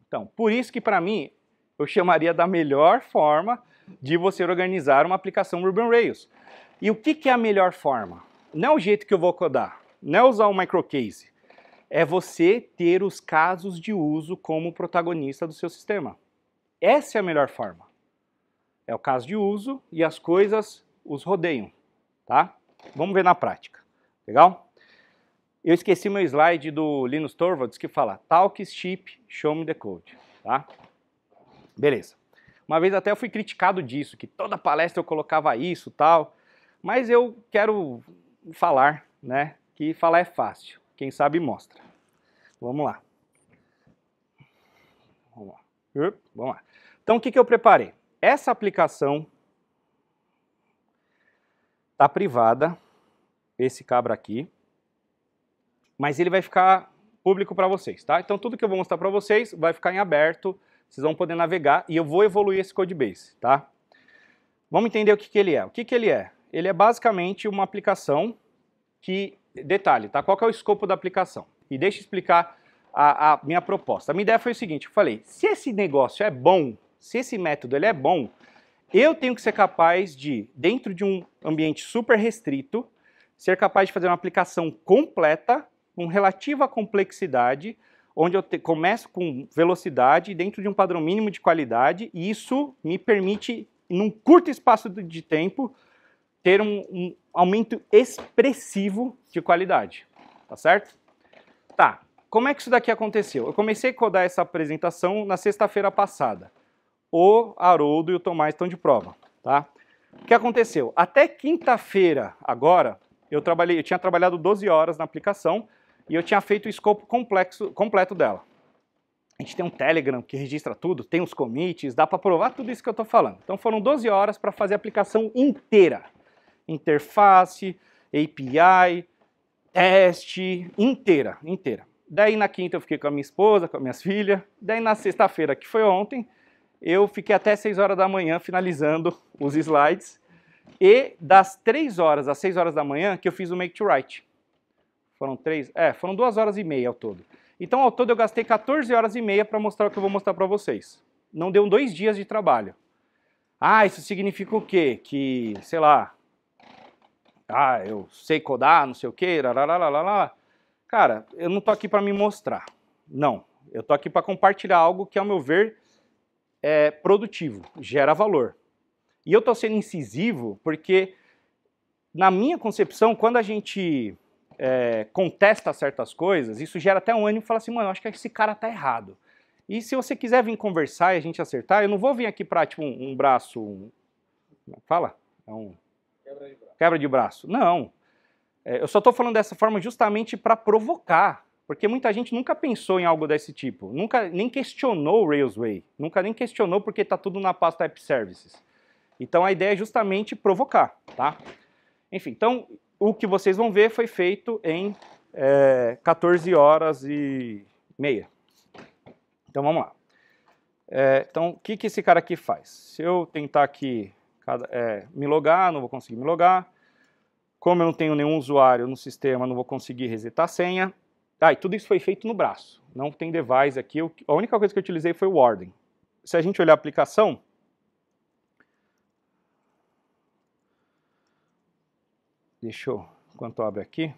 Então, por isso que para mim eu chamaria da melhor forma de você organizar uma aplicação Ruby on Rails. E o que, que é a melhor forma? Não é o jeito que eu vou codar, não é usar o um microcase, é você ter os casos de uso como protagonista do seu sistema. Essa é a melhor forma. É o caso de uso e as coisas os rodeiam, tá? Vamos ver na prática, legal? Eu esqueci meu slide do Linus Torvalds que fala Talk, cheap, Show Me The Code, tá? Beleza. Uma vez até eu fui criticado disso, que toda palestra eu colocava isso tal. Mas eu quero falar, né? Que falar é fácil. Quem sabe mostra. Vamos lá. Vamos lá. Vamos lá. Então o que, que eu preparei? Essa aplicação tá privada, esse cabra aqui, mas ele vai ficar público para vocês, tá? Então tudo que eu vou mostrar para vocês vai ficar em aberto vocês vão poder navegar e eu vou evoluir esse codebase, tá? Vamos entender o que, que ele é. O que, que ele é? Ele é basicamente uma aplicação que... Detalhe, tá? Qual é o escopo da aplicação? E deixa eu explicar a, a, minha proposta. A minha ideia foi o seguinte, eu falei, se esse negócio é bom, se esse método ele é bom, eu tenho que ser capaz de, dentro de um ambiente super restrito, ser capaz de fazer uma aplicação completa, com relativa complexidade, onde eu te, começo com velocidade dentro de um padrão mínimo de qualidade, e isso me permite, num curto espaço de tempo, ter um, um aumento expressivo de qualidade. Tá certo? Tá. Como é que isso daqui aconteceu? Eu comecei a codar essa apresentação na sexta-feira passada. O Haroldo e o Tomás estão de prova, tá? O que aconteceu? Até quinta-feira, agora, eu trabalhei, eu tinha trabalhado 12 horas na aplicação, e eu tinha feito o escopo complexo, completo dela. A gente tem um Telegram que registra tudo, tem os commits, dá para provar tudo isso que eu estou falando. Então foram 12 horas para fazer a aplicação inteira. Interface, API, teste, inteira, inteira. Daí na quinta eu fiquei com a minha esposa, com as minhas filhas. Daí na sexta-feira, que foi ontem, eu fiquei até 6 horas da manhã finalizando os slides. E das 3 horas às 6 horas da manhã que eu fiz o Make to Write. Foram três? É, foram duas horas e meia ao todo. Então, ao todo, eu gastei 14 horas e meia para mostrar o que eu vou mostrar para vocês. Não deu dois dias de trabalho. Ah, isso significa o quê? Que, sei lá, ah, eu sei codar, não sei o quê, lá. Cara, eu não tô aqui para me mostrar. Não, eu tô aqui para compartilhar algo que, ao meu ver, é produtivo, gera valor. E eu tô sendo incisivo porque, na minha concepção, quando a gente é, contesta certas coisas, isso gera até um ânimo e fala assim, mano, acho que esse cara tá errado. E se você quiser vir conversar e a gente acertar, eu não vou vir aqui para tipo, um, um braço. Um, é fala? É um. Quebra de braço. Quebra de braço. Não. É, eu só estou falando dessa forma justamente para provocar. Porque muita gente nunca pensou em algo desse tipo. Nunca nem questionou o Railsway. Nunca nem questionou porque está tudo na pasta App Services. Então a ideia é justamente provocar, tá? Enfim, então o que vocês vão ver foi feito em é, 14 horas e meia. Então vamos lá. É, então o que, que esse cara aqui faz? Se eu tentar aqui é, me logar, não vou conseguir me logar. Como eu não tenho nenhum usuário no sistema, não vou conseguir resetar a senha. Ah, e tudo isso foi feito no braço. Não tem device aqui. A única coisa que eu utilizei foi o Warden. Se a gente olhar a aplicação, Deixa eu, enquanto abre aqui.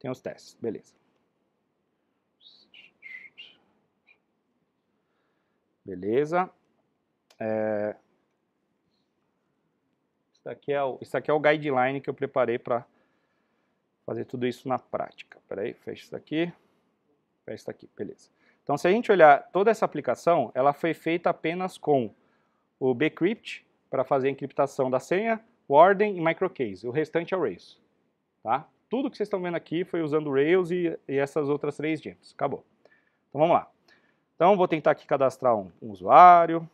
Tem os testes, beleza. Beleza. É... Isso, aqui é o, isso aqui é o guideline que eu preparei para fazer tudo isso na prática. aí, fecha isso aqui. Fecha isso aqui, beleza. Então, se a gente olhar toda essa aplicação, ela foi feita apenas com o bcrypt para fazer a encriptação da senha, Warden e Microcase. O restante é o Rails. Tá? Tudo que vocês estão vendo aqui foi usando Rails e, e essas outras três gems. Acabou. Então vamos lá. Então vou tentar aqui cadastrar um, um usuário,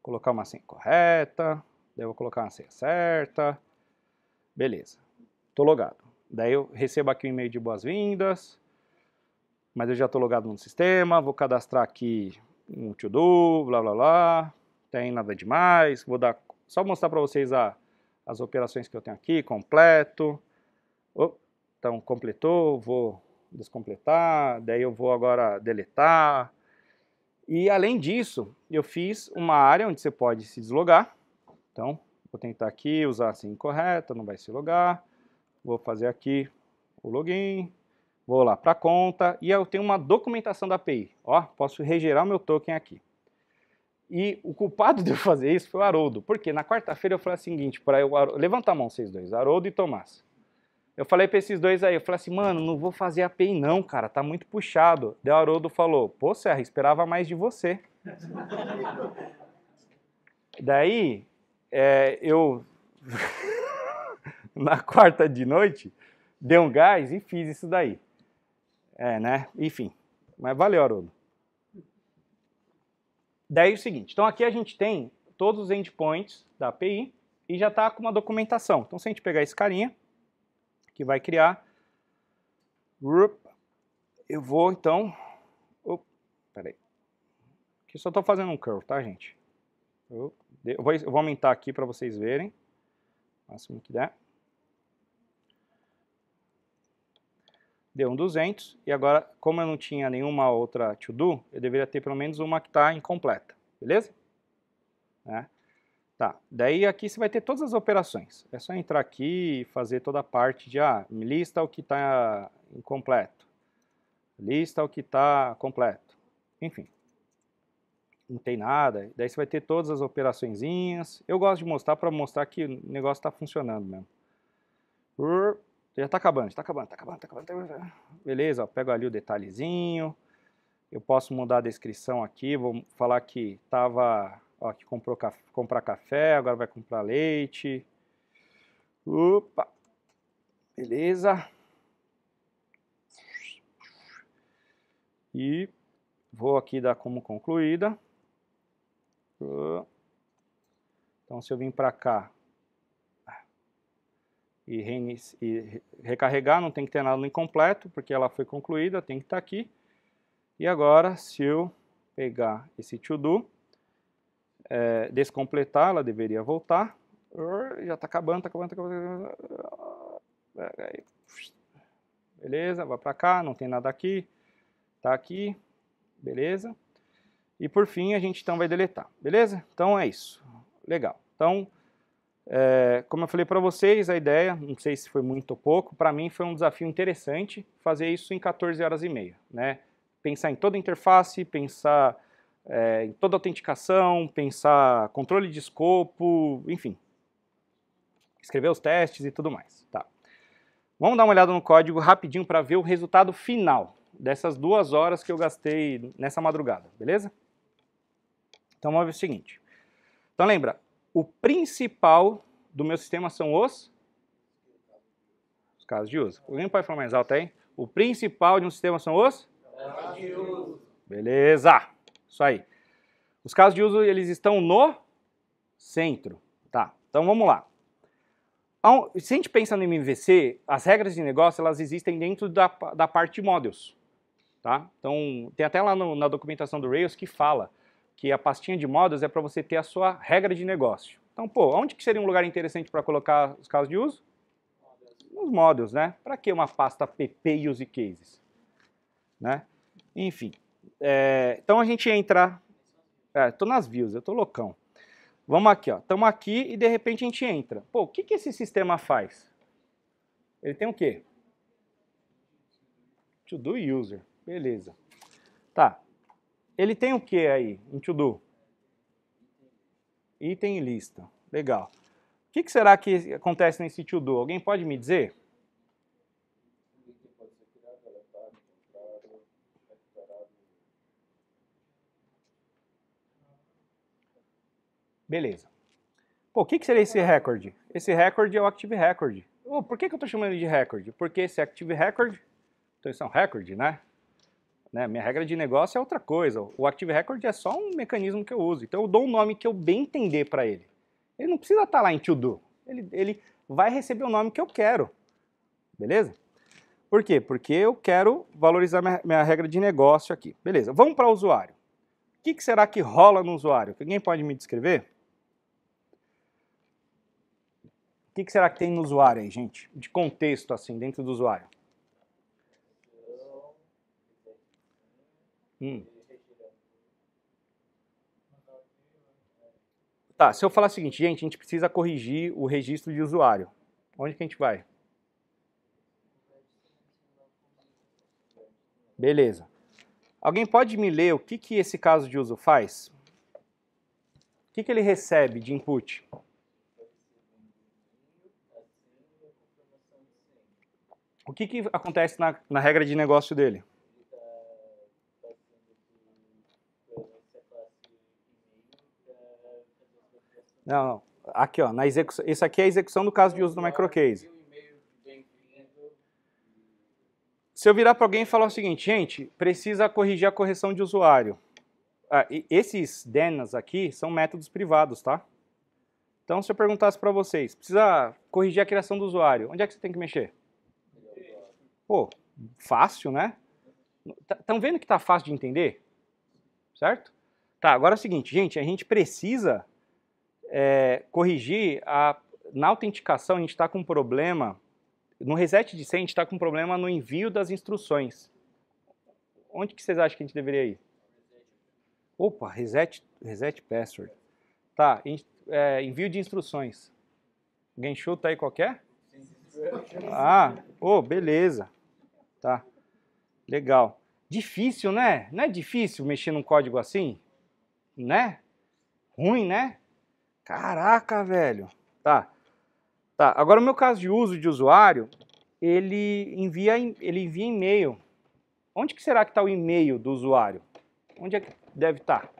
colocar uma senha correta, daí vou colocar uma senha certa. Beleza. Estou logado. Daí eu recebo aqui um e-mail de boas-vindas. Mas eu já estou logado no sistema, vou cadastrar aqui um to-do, blá blá blá, tem nada demais, vou dar, só mostrar para vocês a, as operações que eu tenho aqui, completo, oh, então completou, vou descompletar, daí eu vou agora deletar, e além disso, eu fiz uma área onde você pode se deslogar, então vou tentar aqui usar assim correta, não vai se logar, vou fazer aqui o login, Vou lá para a conta e eu tenho uma documentação da API. Ó, posso regerar o meu token aqui. E o culpado de eu fazer isso foi o Haroldo, porque na quarta-feira eu falei o seguinte, para eu levanta a mão vocês dois, Haroldo e Tomás. Eu falei para esses dois aí, eu falei assim, mano, não vou fazer API não, cara, tá muito puxado. Daí o Haroldo falou, pô Serra, esperava mais de você. Daí, é, eu, na quarta de noite, dei um gás e fiz isso daí. É, né? Enfim. Mas valeu, Haroldo. Daí é o seguinte, então aqui a gente tem todos os endpoints da API e já está com uma documentação. Então se a gente pegar esse carinha, que vai criar, eu vou então, peraí, aqui só estou fazendo um curl, tá gente? Eu vou, eu vou aumentar aqui para vocês verem, máximo que der. deu um 200, e agora, como eu não tinha nenhuma outra to-do, eu deveria ter pelo menos uma que está incompleta, beleza? Né? Tá, daí aqui você vai ter todas as operações. É só entrar aqui e fazer toda a parte de, ah, lista o que está incompleto, lista o que está completo, enfim. Não tem nada, daí você vai ter todas as operaçõezinhas. Eu gosto de mostrar para mostrar que o negócio está funcionando mesmo. Já está acabando, está acabando, está acabando, está acabando, tá acabando. Beleza, ó, pego ali o detalhezinho. Eu posso mudar a descrição aqui. Vou falar que tava, ó, que comprou café, comprar café, agora vai comprar leite. Opa, beleza. E vou aqui dar como concluída. Então, se eu vim para cá, e, e recarregar, não tem que ter nada incompleto, porque ela foi concluída, tem que estar tá aqui. E agora, se eu pegar esse to do, é, descompletar, ela deveria voltar. Já está acabando, está acabando, está acabando. Tá beleza, vai para cá, não tem nada aqui. Está aqui, beleza. E por fim, a gente então vai deletar, beleza? Então é isso, legal. Então, é, como eu falei para vocês, a ideia, não sei se foi muito ou pouco, para mim foi um desafio interessante fazer isso em 14 horas e meia. Né? Pensar em toda a interface, pensar é, em toda a autenticação, pensar controle de escopo, enfim. Escrever os testes e tudo mais. Tá. Vamos dar uma olhada no código rapidinho para ver o resultado final dessas duas horas que eu gastei nessa madrugada, beleza? Então vamos ver o seguinte. Então lembra, o principal do meu sistema são os, os casos de uso. Alguém pode falar mais alto aí? O principal de um sistema são os? Casos de uso. Beleza. Isso aí. Os casos de uso, eles estão no centro. Tá, então vamos lá. Se a gente pensa no MVC, as regras de negócio, elas existem dentro da, da parte de models. Tá? Então, tem até lá no, na documentação do Rails que fala que a pastinha de modas é para você ter a sua regra de negócio. Então, pô, onde que seria um lugar interessante para colocar os casos de uso? Nos modos, né? Para que uma pasta PP Use Cases? Né? Enfim, é, então a gente entra. Estou É, nas views, eu estou loucão. Vamos aqui, ó. Estamos aqui e de repente a gente entra. Pô, o que, que esse sistema faz? Ele tem o quê? To do user. Beleza. Tá. Ele tem o que aí em to do? Item e lista. Legal. O que, que será que acontece nesse to do? Alguém pode me dizer? Beleza. Pô, o que, que seria esse recorde? Esse recorde é o Active Record. Oh, por que, que eu estou chamando ele de recorde? Porque esse Active Record, então isso é um recorde, né? Né? Minha regra de negócio é outra coisa. O Active Record é só um mecanismo que eu uso. Então eu dou um nome que eu bem entender para ele. Ele não precisa estar tá lá em to do. Ele, ele vai receber o nome que eu quero. Beleza? Por quê? Porque eu quero valorizar minha, minha regra de negócio aqui. Beleza, vamos para o usuário. O que, que será que rola no usuário? Alguém pode me descrever? O que, que será que tem no usuário aí, gente? De contexto, assim, dentro do usuário. Hum. Tá, se eu falar o seguinte, gente, a gente precisa corrigir o registro de usuário. Onde que a gente vai? Beleza. Alguém pode me ler o que, que esse caso de uso faz? O que, que ele recebe de input? O que, que acontece na, na regra de negócio dele? Não, aqui ó, na execução, isso aqui é a execução do caso de uso do microcase. Se eu virar para alguém e falar o seguinte, gente, precisa corrigir a correção de usuário. Ah, esses DENAs aqui são métodos privados, tá? Então, se eu perguntasse para vocês, precisa corrigir a criação do usuário, onde é que você tem que mexer? Pô, fácil, né? Estão tá, vendo que está fácil de entender? Certo? Tá, agora é o seguinte, gente, a gente precisa é, corrigir a, na autenticação a gente está com um problema, no reset de senha a gente está com um problema no envio das instruções. Onde que vocês acham que a gente deveria ir? Opa, reset, reset password. Tá, é, envio de instruções. Alguém chuta aí qualquer? Ah, oh, beleza. Tá, legal. Difícil, né? Não é difícil mexer num código assim? Né? Ruim, né? Caraca, velho. Tá. Tá. Agora, o meu caso de uso de usuário, ele envia, ele envia e-mail. Onde que será que está o e-mail do usuário? Onde é que deve estar? Tá?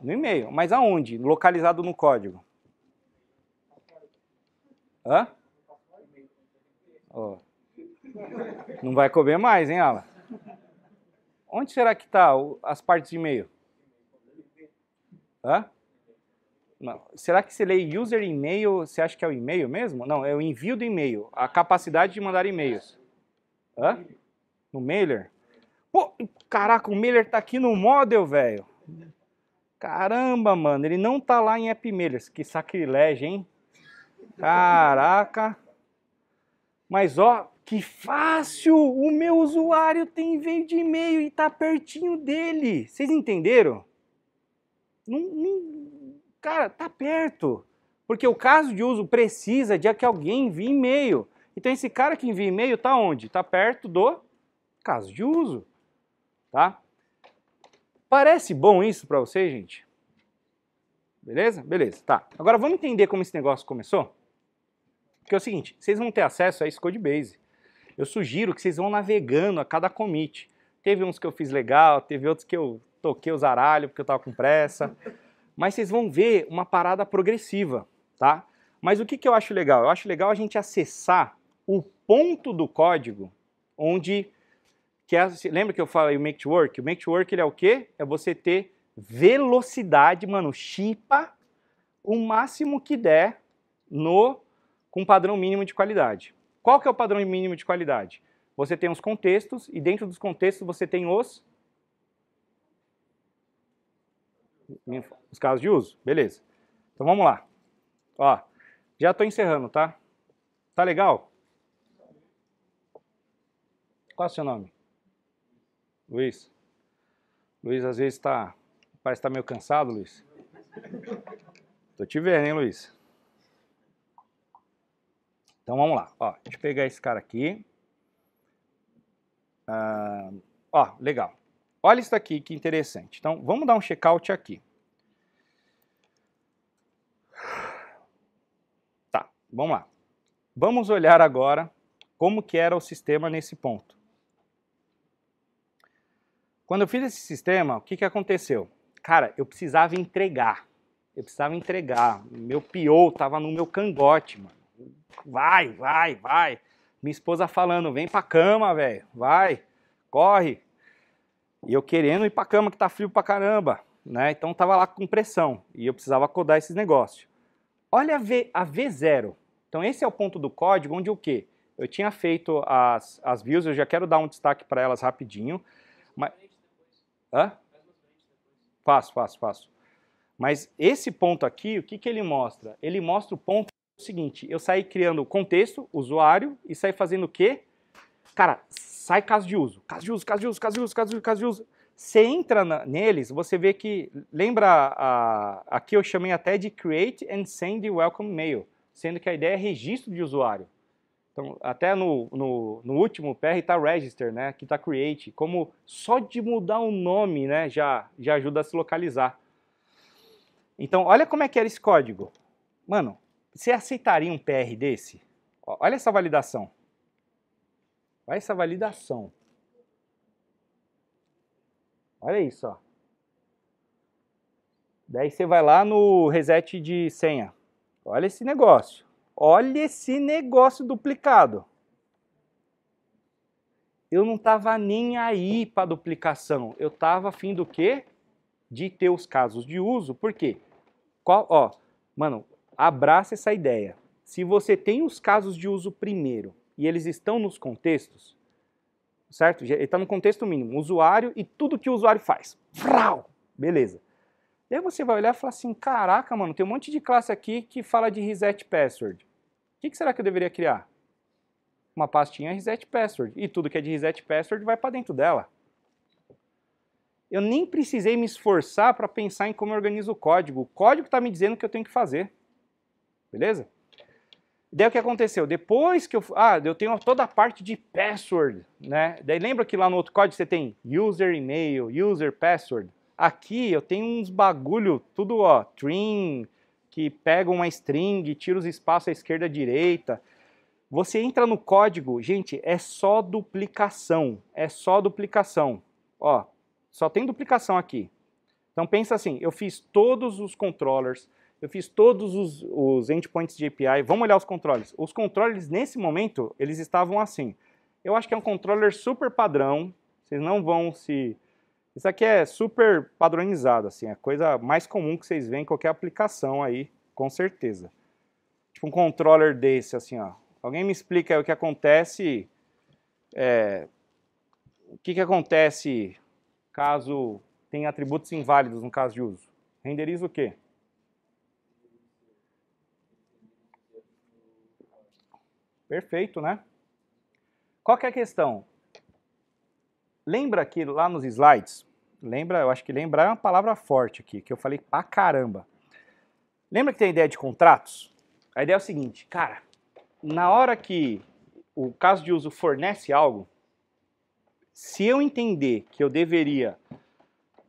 No e-mail. Mas aonde? Localizado no código. Hã? Oh. Não vai comer mais, hein, Ala? Onde será que está as partes de e-mail? Hã? Não. Será que se lê user e-mail, você acha que é o e-mail mesmo? Não, é o envio do e-mail, a capacidade de mandar e-mails. Hã? No mailer? Pô, caraca, o mailer tá aqui no model, velho. Caramba, mano, ele não tá lá em app mailers. Que sacrilégio, hein? Caraca. Mas ó, que fácil! O meu usuário tem envio de e-mail e tá pertinho dele. Vocês entenderam? Não, não, cara, tá perto. Porque o caso de uso precisa de que alguém envie e-mail. Então esse cara que envia e-mail tá onde? Tá perto do caso de uso, tá? Parece bom isso para vocês, gente? Beleza? Beleza, tá. Agora vamos entender como esse negócio começou? Porque é o seguinte, vocês vão ter acesso a esse code base. Eu sugiro que vocês vão navegando a cada commit. Teve uns que eu fiz legal, teve outros que eu toquei o zaralho porque eu estava com pressa. Mas vocês vão ver uma parada progressiva, tá? Mas o que, que eu acho legal? Eu acho legal a gente acessar o ponto do código onde... Que é, lembra que eu falei o make to work? O make to work ele é o quê? É você ter velocidade, mano, chipa o máximo que der no com padrão mínimo de qualidade. Qual que é o padrão mínimo de qualidade? Você tem os contextos e dentro dos contextos você tem os Os casos de uso, beleza. Então vamos lá. Ó, já estou encerrando, tá? Tá legal? Qual é o seu nome? Luiz. Luiz às vezes está, parece estar tá meio cansado, Luiz. Tô te vendo, hein, Luiz? Então vamos lá. Ó, deixa eu pegar esse cara aqui. Ah, ó, legal. Olha isso aqui, que interessante. Então, vamos dar um checkout aqui. Tá, vamos lá. Vamos olhar agora como que era o sistema nesse ponto. Quando eu fiz esse sistema, o que, que aconteceu? Cara, eu precisava entregar. Eu precisava entregar. Meu PO estava no meu cangote, mano. Vai, vai, vai. Minha esposa falando, vem pra cama, velho. Vai, corre. E eu querendo ir pra cama que tá frio pra caramba, né? Então tava lá com pressão e eu precisava codar esses negócios. Olha a, v, a V0. Então esse é o ponto do código onde o quê? Eu tinha feito as, as views, eu já quero dar um destaque para elas rapidinho. Mas... Hã? Faço, faço, faço. Mas esse ponto aqui, o que, que ele mostra? Ele mostra o ponto seguinte, eu saí criando contexto, usuário, e saí fazendo o quê? Cara, sai caso de uso. Caso de uso, caso de uso, caso de uso, caso de uso, caso de uso. Você entra na, neles, você vê que. Lembra, a, aqui eu chamei até de Create and Send Welcome Mail, sendo que a ideia é registro de usuário. Então, até no, no, no último PR está Register, né? Aqui está Create. Como só de mudar o nome, né? Já, já ajuda a se localizar. Então, olha como é que era esse código. Mano, você aceitaria um PR desse? Olha essa validação. Olha essa validação. Olha isso, ó. Daí você vai lá no reset de senha. Olha esse negócio. Olha esse negócio duplicado. Eu não tava nem aí para duplicação. Eu tava afim do quê? De ter os casos de uso. Por quê? Qual, ó, mano, abraça essa ideia. Se você tem os casos de uso primeiro e eles estão nos contextos, certo? Ele está no contexto mínimo, usuário e tudo que o usuário faz. Vrau! Beleza. E aí você vai olhar e falar assim, caraca, mano, tem um monte de classe aqui que fala de reset password. O que, que será que eu deveria criar? Uma pastinha reset password. E tudo que é de reset password vai para dentro dela. Eu nem precisei me esforçar para pensar em como eu organizo o código. O código está me dizendo o que eu tenho que fazer. Beleza? Daí o que aconteceu? Depois que eu. Ah, eu tenho toda a parte de password, né? Daí lembra que lá no outro código você tem user e-mail, user password. Aqui eu tenho uns bagulho, tudo ó, trim, que pega uma string, tira os espaços à esquerda à direita. Você entra no código, gente, é só duplicação. É só duplicação. Ó, só tem duplicação aqui. Então pensa assim, eu fiz todos os controllers, eu fiz todos os, os endpoints de API. Vamos olhar os controles. Os controles, nesse momento, eles estavam assim. Eu acho que é um controller super padrão. Vocês não vão se... Isso aqui é super padronizado, assim. É a coisa mais comum que vocês veem em qualquer aplicação aí, com certeza. Tipo um controller desse, assim, ó. Alguém me explica o que acontece... É, o que, que acontece caso tenha atributos inválidos no caso de uso? Renderiza o quê? Perfeito, né? Qual que é a questão? Lembra que lá nos slides, lembra, eu acho que lembrar é uma palavra forte aqui, que eu falei pra caramba. Lembra que tem a ideia de contratos? A ideia é o seguinte, cara, na hora que o caso de uso fornece algo, se eu entender que eu deveria,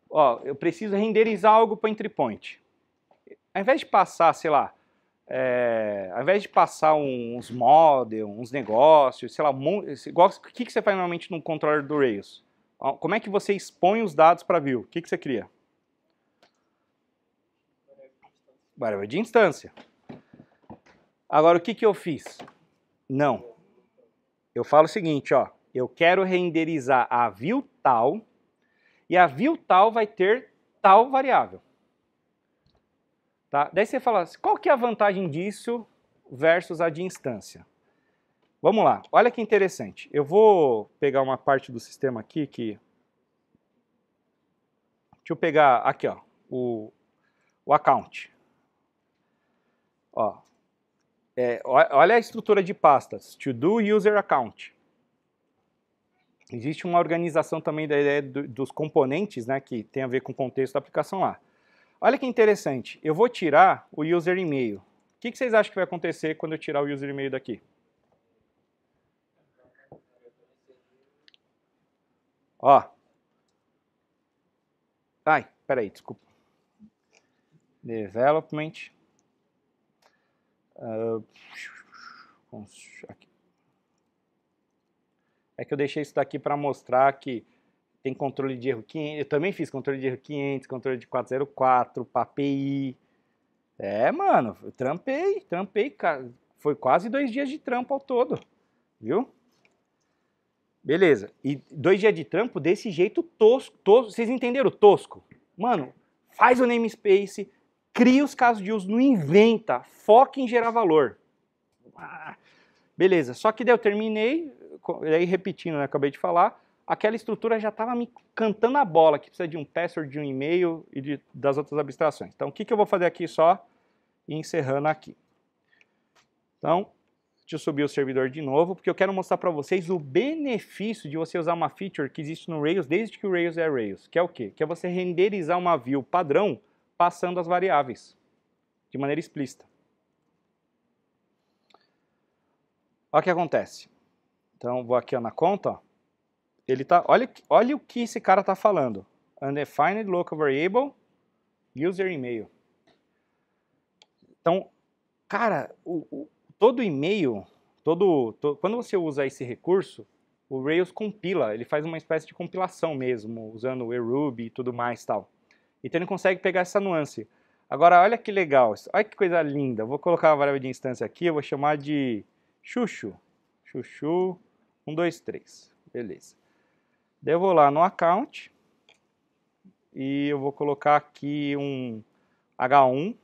ó, eu preciso renderizar algo para o point. ao invés de passar, sei lá, é, ao invés de passar uns models, uns negócios, sei lá, um, igual, o que, que você faz normalmente no controller do Rails? Como é que você expõe os dados para view? O que, que você cria? Variável de instância. Agora, o que, que eu fiz? Não. Eu falo o seguinte, ó. Eu quero renderizar a view tal e a view tal vai ter tal variável. Tá? Daí você fala, qual que é a vantagem disso versus a de instância? Vamos lá, olha que interessante. Eu vou pegar uma parte do sistema aqui que... Deixa eu pegar aqui, ó, o, o account. Ó, é, olha a estrutura de pastas, to do user account. Existe uma organização também da ideia dos componentes, né, que tem a ver com o contexto da aplicação lá. Olha que interessante, eu vou tirar o user e-mail. O que, vocês acham que vai acontecer quando eu tirar o user e-mail daqui? Ó. Ai, peraí, desculpa. Development. Uh, é que eu deixei isso daqui para mostrar que tem controle de erro 500, eu também fiz controle de erro 500, controle de 404, PAPI. É, mano, eu trampei, trampei, foi quase dois dias de trampo ao todo, viu? Beleza, e dois dias de trampo desse jeito tosco, tosco vocês entenderam tosco? Mano, faz o namespace, cria os casos de uso, não inventa, foca em gerar valor. Ah, beleza, só que daí eu terminei, aí repetindo, né, acabei de falar, aquela estrutura já estava me cantando a bola, que precisa de um password, de um e-mail e de, das outras abstrações. Então, o que, que eu vou fazer aqui só encerrando aqui. Então, deixa eu subir o servidor de novo, porque eu quero mostrar para vocês o benefício de você usar uma feature que existe no Rails desde que o Rails é Rails, que é o quê? Que é você renderizar uma view padrão passando as variáveis de maneira explícita. Olha o que acontece. Então, vou aqui ó, na conta, ó. Ele tá, olha, olha o que esse cara está falando. Undefined local variable, user email. Então, cara, o, o, todo e-mail, todo, to, quando você usa esse recurso, o Rails compila, ele faz uma espécie de compilação mesmo, usando o Ruby e tudo mais tal. Então ele consegue pegar essa nuance. Agora, olha que legal, olha que coisa linda. Vou colocar a variável de instância aqui, eu vou chamar de chuchu. Chuchu, 1, 2, 3. Beleza eu vou lá no account e eu vou colocar aqui um H1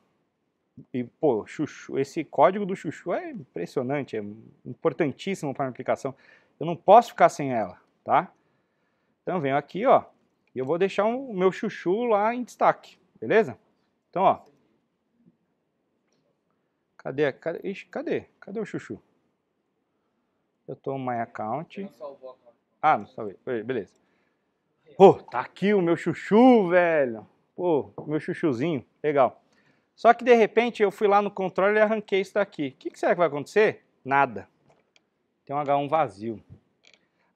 e pô, chuchu, esse código do chuchu é impressionante, é importantíssimo para a aplicação. Eu não posso ficar sem ela, tá? Então eu venho aqui, ó, e eu vou deixar o meu chuchu lá em destaque, beleza? Então, ó. Cadê? Cadê? Ixi, cadê? Cadê o chuchu? Eu tô no my account. Eu ah, não sabia. Beleza. Pô, tá aqui o meu chuchu, velho. Pô, meu chuchuzinho. Legal. Só que de repente eu fui lá no controle e arranquei isso daqui. O que, que será que vai acontecer? Nada. Tem um H1 vazio.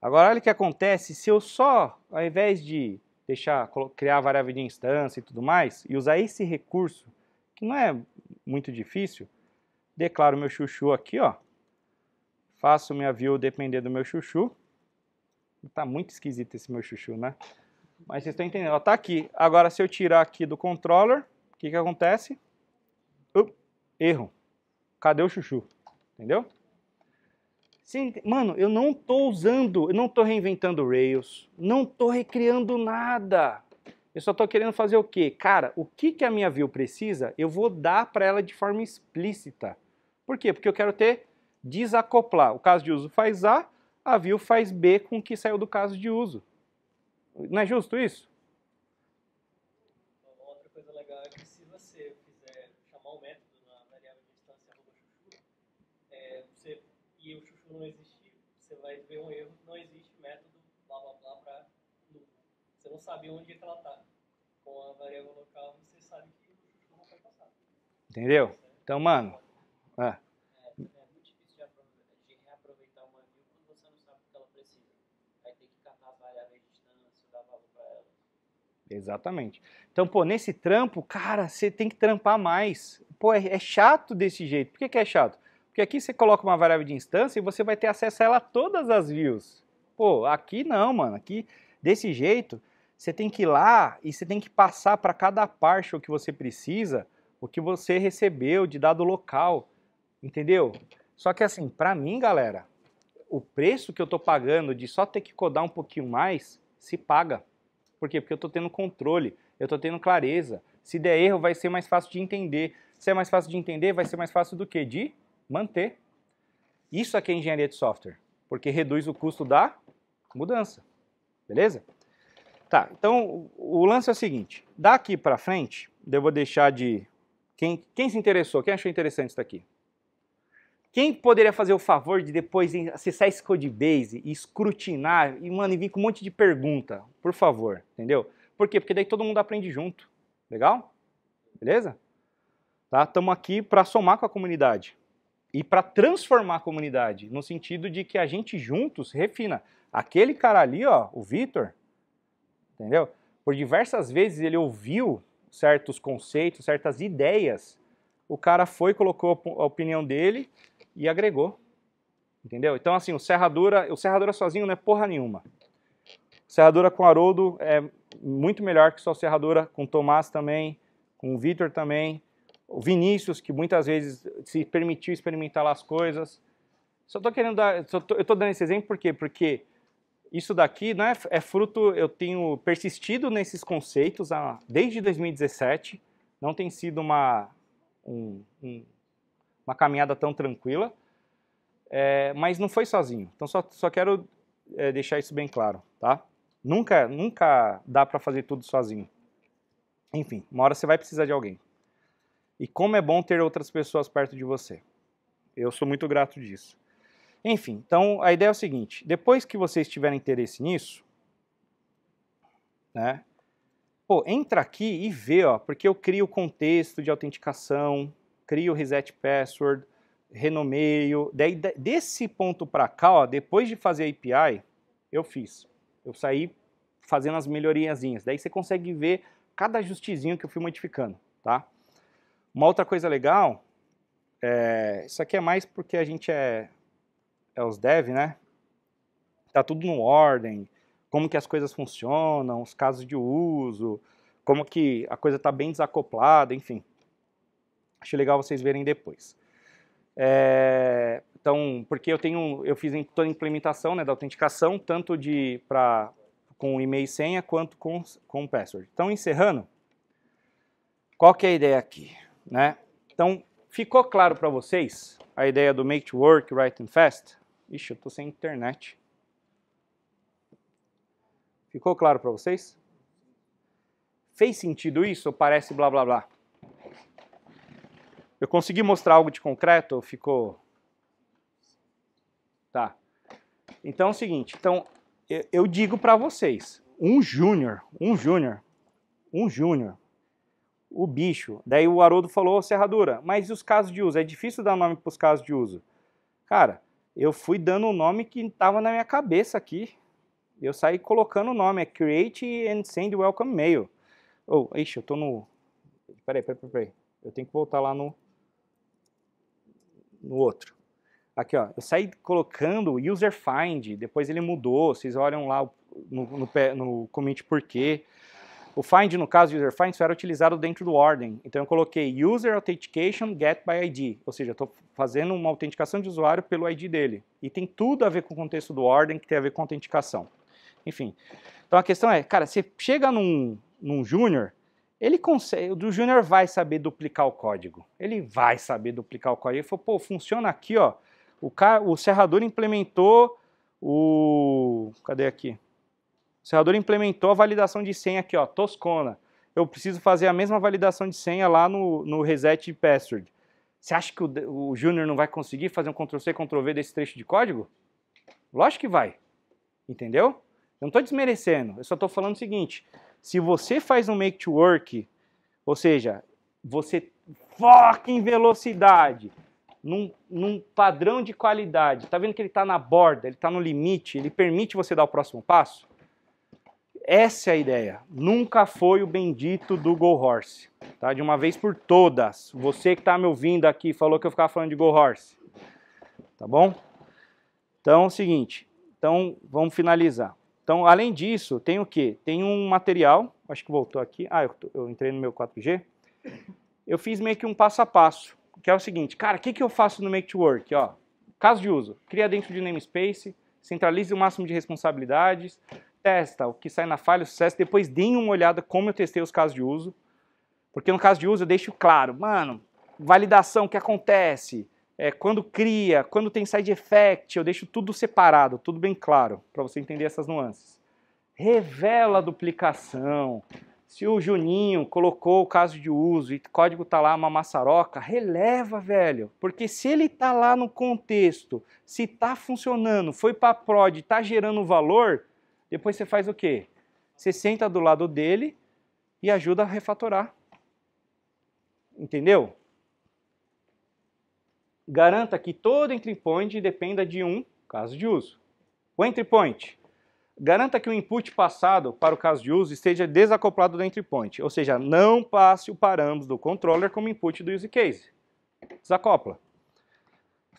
Agora olha o que acontece se eu só, ao invés de deixar criar variável de instância e tudo mais, e usar esse recurso, que não é muito difícil, declaro meu chuchu aqui, ó. Faço minha view depender do meu chuchu. Tá muito esquisito esse meu chuchu, né? Mas vocês estão entendendo, ela tá aqui. Agora, se eu tirar aqui do controller, o que que acontece? erro. Cadê o chuchu? Entendeu? Sim, mano, eu não tô usando, eu não tô reinventando Rails, não tô recriando nada. Eu só tô querendo fazer o quê? Cara, o que que a minha view precisa, eu vou dar para ela de forma explícita. Por quê? Porque eu quero ter desacoplar. O caso de uso faz A, Viu faz B com o que saiu do caso de uso. Não é justo isso? Uma outra coisa legal é que se você quiser chamar um método na variável de distância arroba chuchu, é, você, e o chuchu não existir, você vai ver um erro, não existe método blá blá blá para Você não sabe onde é que ela está. Com a variável local, você sabe que o chuchu não vai passar. Entendeu? Então, mano... Ah. Exatamente. Então, pô, nesse trampo, cara, você tem que trampar mais. Pô, é, é chato desse jeito. Por que, que é chato? Porque aqui você coloca uma variável de instância e você vai ter acesso a ela a todas as views. Pô, aqui não, mano. Aqui, desse jeito, você tem que ir lá e você tem que passar para cada parte o que você precisa, o que você recebeu de dado local. Entendeu? Só que assim, para mim, galera, o preço que eu tô pagando de só ter que codar um pouquinho mais se paga. Por quê? Porque eu estou tendo controle, eu estou tendo clareza. Se der erro, vai ser mais fácil de entender. Se é mais fácil de entender, vai ser mais fácil do que? De manter. Isso aqui é engenharia de software, porque reduz o custo da mudança. Beleza? Tá, então o lance é o seguinte, daqui para frente, eu vou deixar de... Quem, quem se interessou, quem achou interessante isso daqui? Quem poderia fazer o favor de depois acessar esse codebase e escrutinar e, mano, e vir com um monte de pergunta? Por favor, entendeu? Por quê? Porque daí todo mundo aprende junto. Legal? Beleza? Tá? Estamos aqui para somar com a comunidade e para transformar a comunidade, no sentido de que a gente juntos refina. Aquele cara ali, ó, o Vitor, entendeu? Por diversas vezes ele ouviu certos conceitos, certas ideias. O cara foi, colocou a opinião dele e agregou. Entendeu? Então, assim, o Serradura, o Serradura sozinho não é porra nenhuma. Serradura com Haroldo é muito melhor que só Serradura com Tomás também, com o Vitor também, o Vinícius, que muitas vezes se permitiu experimentar lá as coisas. Só tô querendo dar, tô, eu tô dando esse exemplo por quê? Porque isso daqui não é, é fruto, eu tenho persistido nesses conceitos há desde 2017, não tem sido uma, um, um uma caminhada tão tranquila, é, mas não foi sozinho. Então só, só quero é, deixar isso bem claro, tá? Nunca, nunca dá para fazer tudo sozinho. Enfim, uma hora você vai precisar de alguém. E como é bom ter outras pessoas perto de você. Eu sou muito grato disso. Enfim, então a ideia é o seguinte: depois que vocês tiverem interesse nisso, né? Pô, entra aqui e vê, ó, porque eu crio o contexto de autenticação, crio reset password, renomeio. Daí, desse ponto para cá, ó, depois de fazer a API, eu fiz. Eu saí fazendo as melhoriazinhas. Daí você consegue ver cada ajustezinho que eu fui modificando, tá? Uma outra coisa legal, é, isso aqui é mais porque a gente é, é os dev, né? Tá tudo no ordem, como que as coisas funcionam, os casos de uso, como que a coisa está bem desacoplada, enfim. Acho legal vocês verem depois. É, então, porque eu tenho, eu fiz toda a implementação né, da autenticação, tanto de para com e-mail e senha quanto com com password. Então, encerrando, qual que é a ideia aqui, né? Então, ficou claro para vocês a ideia do make to work, right and fast? Ixi, eu tô sem internet. Ficou claro para vocês? Fez sentido isso ou parece blá blá blá? Eu consegui mostrar algo de concreto ou ficou? Tá. Então é o seguinte, então eu digo para vocês, um júnior, um júnior, um júnior, o bicho. Daí o Haroldo falou, serradura, mas e os casos de uso? É difícil dar nome para os casos de uso. Cara, eu fui dando o um nome que estava na minha cabeça aqui. Eu saí colocando o nome, é Create and Send Welcome Mail. Oh, ixi, eu tô no... Peraí, peraí, peraí. Eu tenho que voltar lá no no outro. Aqui, ó, eu saí colocando user find, depois ele mudou, vocês olham lá no, no, no commit por quê. O find, no caso user find, só era utilizado dentro do ordem. Então eu coloquei user authentication get by ID, ou seja, estou fazendo uma autenticação de usuário pelo ID dele. E tem tudo a ver com o contexto do ordem, que tem a ver com autenticação. Enfim, então a questão é, cara, você chega num, num júnior, ele consegue, o Júnior vai saber duplicar o código. Ele vai saber duplicar o código. Ele falou, pô, funciona aqui, ó. O, o serrador implementou o. Cadê aqui? O serrador implementou a validação de senha aqui, ó, Toscona. Eu preciso fazer a mesma validação de senha lá no, no reset password. Você acha que o, o Júnior não vai conseguir fazer um Ctrl-C, Ctrl-V desse trecho de código? Lógico que vai. Entendeu? Eu não estou desmerecendo, eu só estou falando o seguinte: se você faz um make to work, ou seja, você foca em velocidade, num, num padrão de qualidade. Tá vendo que ele está na borda, ele está no limite, ele permite você dar o próximo passo? Essa é a ideia. Nunca foi o bendito do Go Horse. Tá? De uma vez por todas. Você que está me ouvindo aqui falou que eu ficava falando de Go Horse. Tá bom? Então é o seguinte. Então vamos finalizar. Então, além disso, tem o quê? Tem um material, acho que voltou aqui, ah, eu, eu entrei no meu 4G, eu fiz meio que um passo a passo, que é o seguinte, cara, o que, que eu faço no Make to Work? Ó, caso de uso, cria dentro de namespace, centralize o máximo de responsabilidades, testa o que sai na falha, o sucesso, depois dê uma olhada como eu testei os casos de uso, porque no caso de uso eu deixo claro, mano, validação, o que acontece, é, quando cria, quando tem side effect, eu deixo tudo separado, tudo bem claro, para você entender essas nuances. Revela a duplicação. Se o Juninho colocou o caso de uso e o código tá lá uma maçaroca, releva, velho. Porque se ele tá lá no contexto, se tá funcionando, foi para prod, tá gerando valor, depois você faz o quê? Você senta do lado dele e ajuda a refatorar. Entendeu? garanta que todo entry point dependa de um caso de uso. O entry point garanta que o input passado para o caso de uso esteja desacoplado do entry point, ou seja, não passe o parâmetro do controller como input do use case. Desacopla.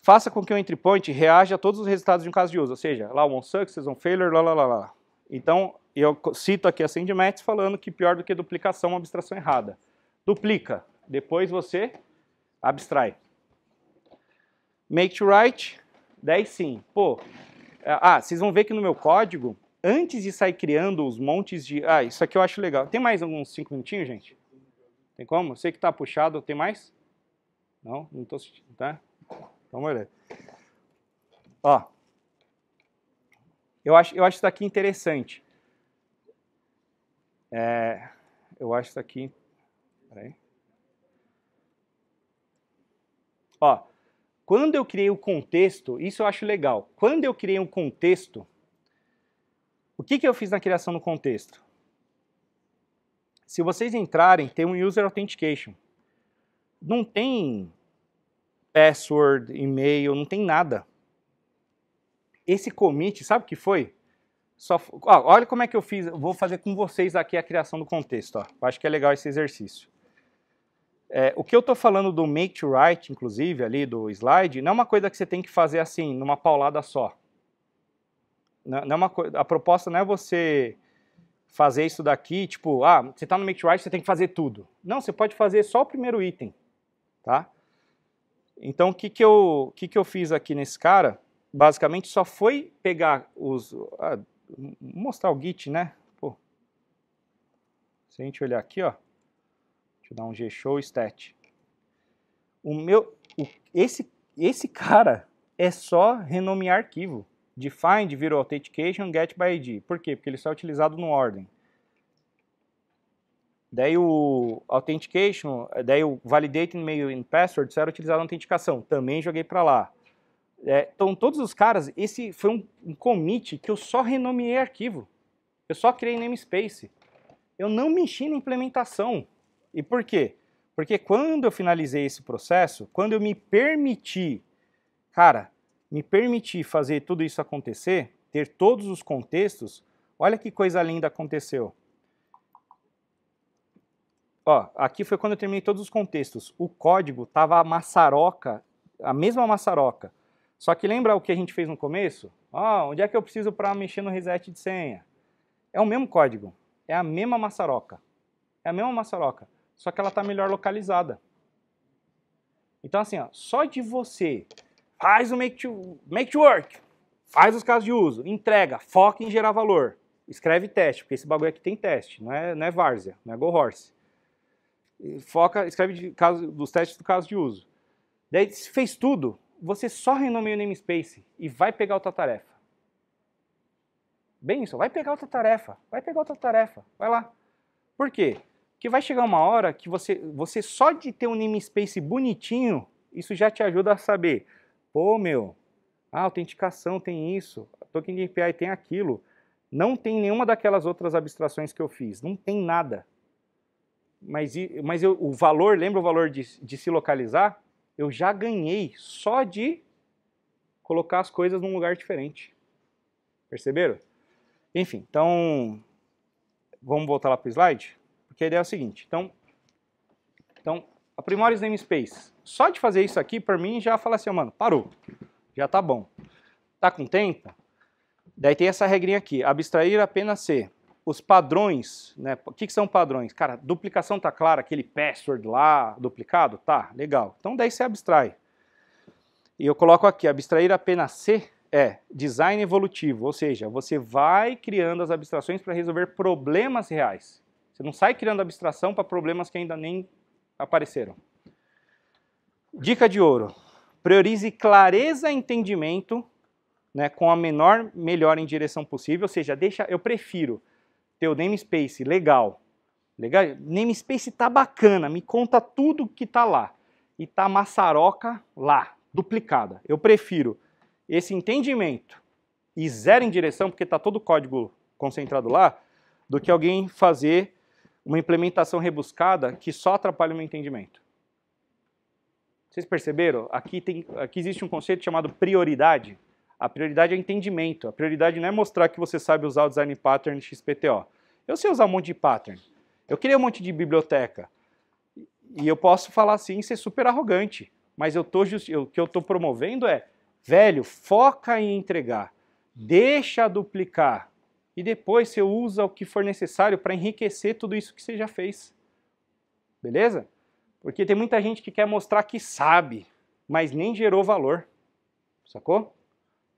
Faça com que o entry point reaja a todos os resultados de um caso de uso, ou seja, lá um success, um failure, lá lá lá lá. Então, eu cito aqui a Sandy falando que pior do que duplicação é uma abstração errada. Duplica, depois você abstrai make to right, 10 sim. Pô, é, ah, vocês vão ver que no meu código, antes de sair criando os montes de... Ah, isso aqui eu acho legal. Tem mais alguns 5 minutinhos, gente? Tem como? Sei que tá puxado, tem mais? Não? Não tô sentindo, tá? vamos então, olhar Ó. Eu acho, eu acho isso daqui interessante. É, eu acho isso daqui... Peraí. Ó, quando eu criei o contexto, isso eu acho legal. Quando eu criei um contexto, o que, que eu fiz na criação do contexto? Se vocês entrarem, tem um User Authentication. Não tem password, e-mail, não tem nada. Esse commit, sabe o que foi? Só, ó, olha como é que eu fiz, vou fazer com vocês aqui a criação do contexto. Ó. acho que é legal esse exercício. É, o que eu estou falando do make to right, inclusive, ali do slide, não é uma coisa que você tem que fazer assim, numa paulada só. Não, não é uma a proposta não é você fazer isso daqui, tipo, ah, você está no make to right, você tem que fazer tudo. Não, você pode fazer só o primeiro item, tá? Então, o que, que, eu, que, que eu fiz aqui nesse cara, basicamente, só foi pegar os... Ah, mostrar o git, né? Pô. Se a gente olhar aqui, ó. Deixa eu dar um G-Show Stat. O meu, o, esse, esse cara é só renomear arquivo. Defined virou authentication get by ID. Por quê? Porque ele só é utilizado no ordem. Daí o authentication, daí o validate e-mail and password só era utilizado na autenticação. Também joguei para lá. É, então todos os caras, esse foi um, um commit que eu só renomeei arquivo. Eu só criei namespace. Eu não mexi na implementação. E por quê? Porque quando eu finalizei esse processo, quando eu me permiti, cara, me permiti fazer tudo isso acontecer, ter todos os contextos, olha que coisa linda aconteceu. Ó, aqui foi quando eu terminei todos os contextos. O código tava a maçaroca, a mesma maçaroca. Só que lembra o que a gente fez no começo? Ó, onde é que eu preciso para mexer no reset de senha? É o mesmo código, é a mesma maçaroca. É a mesma maçaroca só que ela está melhor localizada. Então, assim, ó, só de você faz o make to, make to work, faz os casos de uso, entrega, foca em gerar valor, escreve teste, porque esse bagulho aqui tem teste, não é, não é várzea, não é go horse. Foca, escreve de caso, dos testes do caso de uso. Daí, se fez tudo, você só renomeia o namespace e vai pegar outra tarefa. Bem isso, vai pegar outra tarefa, vai pegar outra tarefa, vai lá. Por quê? Que vai chegar uma hora que você, você só de ter um namespace bonitinho, isso já te ajuda a saber. Pô, meu, a autenticação tem isso, a token de API tem aquilo. Não tem nenhuma daquelas outras abstrações que eu fiz, não tem nada. Mas, mas eu, o valor, lembra o valor de, de se localizar? Eu já ganhei só de colocar as coisas num lugar diferente. Perceberam? Enfim, então vamos voltar lá para o slide? que a ideia é a seguinte. Então, então aprimores namespace. Só de fazer isso aqui, por mim, já fala assim, mano, parou. Já tá bom. Tá com tempo? Daí tem essa regrinha aqui, abstrair apenas C. Os padrões, né? O que, que são padrões? Cara, duplicação tá clara, aquele password lá duplicado? Tá, legal. Então daí você abstrai. E eu coloco aqui, abstrair apenas C é design evolutivo, ou seja, você vai criando as abstrações para resolver problemas reais. Você não sai criando abstração para problemas que ainda nem apareceram. Dica de ouro: priorize clareza e entendimento né, com a menor melhora em direção possível, ou seja, deixa, eu prefiro ter o namespace legal. Legal, namespace tá bacana, me conta tudo que tá lá. E tá maçaroca lá, duplicada. Eu prefiro esse entendimento e zero em direção, porque tá todo o código concentrado lá, do que alguém fazer uma implementação rebuscada que só atrapalha o meu entendimento. Vocês perceberam? Aqui, tem, aqui existe um conceito chamado prioridade. A prioridade é entendimento. A prioridade não é mostrar que você sabe usar o design pattern XPTO. Eu sei usar um monte de pattern. Eu criei um monte de biblioteca. E eu posso falar assim e ser super arrogante. Mas eu tô o que eu estou promovendo é, velho, foca em entregar. Deixa duplicar e depois você usa o que for necessário para enriquecer tudo isso que você já fez. Beleza? Porque tem muita gente que quer mostrar que sabe, mas nem gerou valor. Sacou?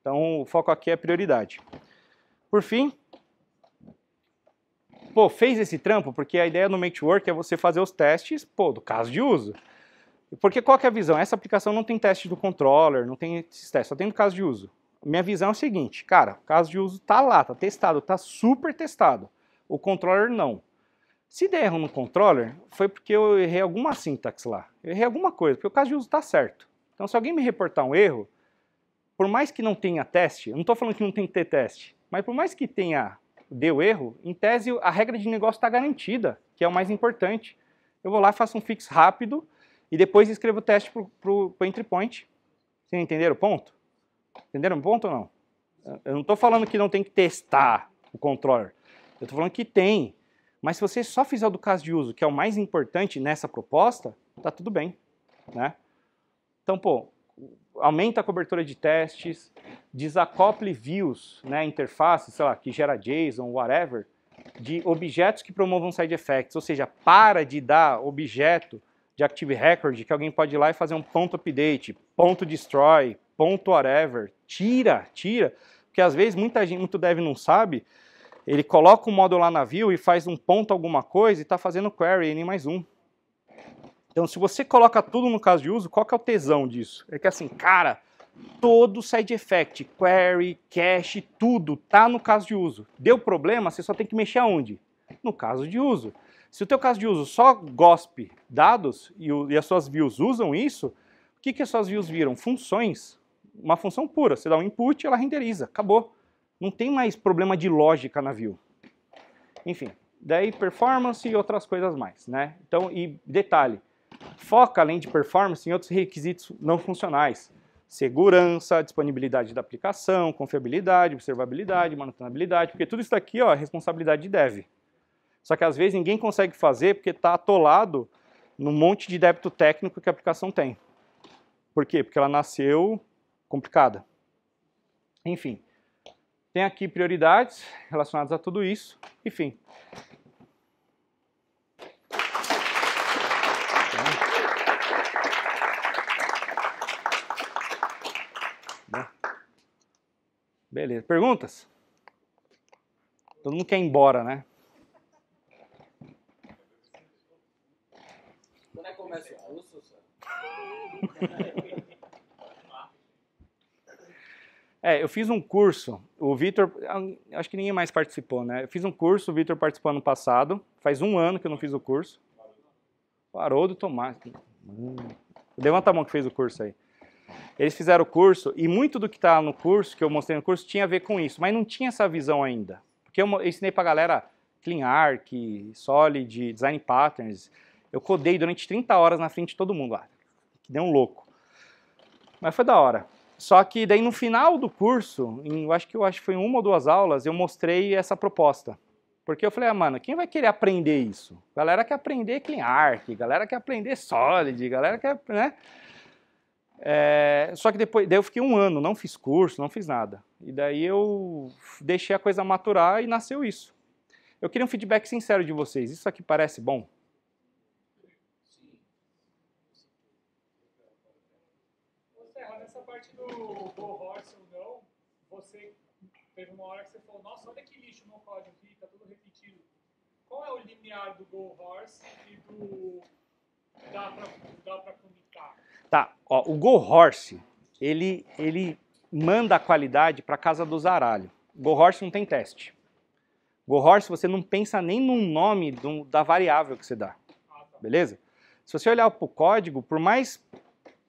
Então o foco aqui é prioridade. Por fim, pô, fez esse trampo, porque a ideia no Make Work é você fazer os testes, pô, do caso de uso. Porque qual que é a visão? Essa aplicação não tem teste do controller, não tem esses testes, só tem do caso de uso minha visão é o seguinte, cara, o caso de uso tá lá, tá testado, tá super testado. O controller não. Se der erro no controller, foi porque eu errei alguma sintaxe lá. Eu errei alguma coisa, porque o caso de uso tá certo. Então se alguém me reportar um erro, por mais que não tenha teste, eu não estou falando que não tem que ter teste, mas por mais que tenha, deu erro, em tese a regra de negócio está garantida, que é o mais importante. Eu vou lá, faço um fix rápido e depois escrevo o teste para o entry point. Vocês entenderam o ponto? Entenderam o ponto ou não? Eu não estou falando que não tem que testar o controller. Eu estou falando que tem. Mas se você só fizer do caso de uso, que é o mais importante nessa proposta, tá tudo bem, né? Então, pô, aumenta a cobertura de testes, desacople views, né, interfaces, sei lá, que gera JSON, whatever, de objetos que promovam side effects, ou seja, para de dar objeto de Active Record que alguém pode ir lá e fazer um ponto update, ponto destroy, ponto whatever, tira, tira, porque às vezes muita gente, muito dev não sabe, ele coloca um módulo lá na view e faz um ponto alguma coisa e está fazendo query n mais um. Então, se você coloca tudo no caso de uso, qual que é o tesão disso? É que assim, cara, todo side effect, query, cache, tudo tá no caso de uso. Deu problema, você só tem que mexer aonde? No caso de uso. Se o teu caso de uso só gospe dados e, o, e as suas views usam isso, o que, que as suas views viram? Funções uma função pura. Você dá um input, ela renderiza, acabou. Não tem mais problema de lógica na view. Enfim, daí performance e outras coisas mais, né? Então, e detalhe, foca além de performance em outros requisitos não funcionais. Segurança, disponibilidade da aplicação, confiabilidade, observabilidade, manutenabilidade, porque tudo isso aqui, ó, é responsabilidade de dev. Só que às vezes ninguém consegue fazer porque está atolado num monte de débito técnico que a aplicação tem. Por quê? Porque ela nasceu complicada. Enfim, tem aqui prioridades relacionadas a tudo isso, enfim. Beleza. Perguntas? Todo mundo quer ir embora, né? Quando é começa o curso, É, eu fiz um curso, o Vitor, ah, acho que ninguém mais participou, né? Eu fiz um curso, o Vitor participou ano passado, faz um ano que eu não fiz o curso. O Haroldo Tomás. Hum. Levanta a mão que fez o curso aí. Eles fizeram o curso e muito do que está no curso, que eu mostrei no curso, tinha a ver com isso, mas não tinha essa visão ainda. Porque eu ensinei para a galera Clean Arc, Solid, Design Patterns. Eu codei durante 30 horas na frente de todo mundo lá. Que deu um louco. Mas foi da hora. Só que daí no final do curso, em, eu acho que eu acho que foi uma ou duas aulas, eu mostrei essa proposta. Porque eu falei, ah, mano, quem vai querer aprender isso? Galera quer aprender Clean Arc, galera quer aprender Solid, galera quer, né? É, só que depois, daí eu fiquei um ano, não fiz curso, não fiz nada. E daí eu deixei a coisa maturar e nasceu isso. Eu queria um feedback sincero de vocês. Isso aqui parece bom? teve uma hora que você falou, nossa, olha que lixo no código aqui, tá tudo repetido. Qual é o limiar do Go Horse e do dá pra, dá pra comitar? Tá, ó, o Go Horse, ele, ele manda a qualidade para casa do zaralho. Go Horse não tem teste. Go Horse você não pensa nem no nome do, da variável que você dá. Ah, tá. Beleza? Se você olhar para o código, por mais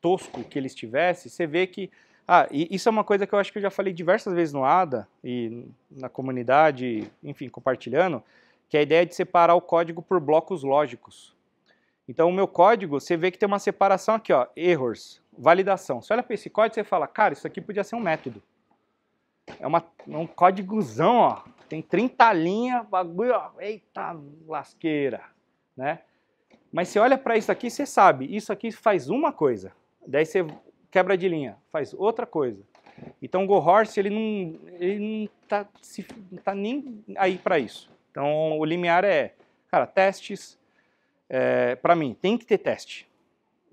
tosco que ele estivesse, você vê que ah, e isso é uma coisa que eu acho que eu já falei diversas vezes no ADA e na comunidade, enfim, compartilhando, que é a ideia de separar o código por blocos lógicos. Então, o meu código, você vê que tem uma separação aqui, ó, errors, validação. Você olha para esse código e fala, cara, isso aqui podia ser um método. É uma, é um códigozão, ó, tem 30 linhas, bagulho, ó, eita lasqueira, né? Mas você olha para isso aqui, você sabe, isso aqui faz uma coisa. Daí você quebra de linha, faz outra coisa. Então o Go Horse ele não ele não tá se, não tá nem aí para isso. Então o limiar é, cara, testes. É, para mim tem que ter teste.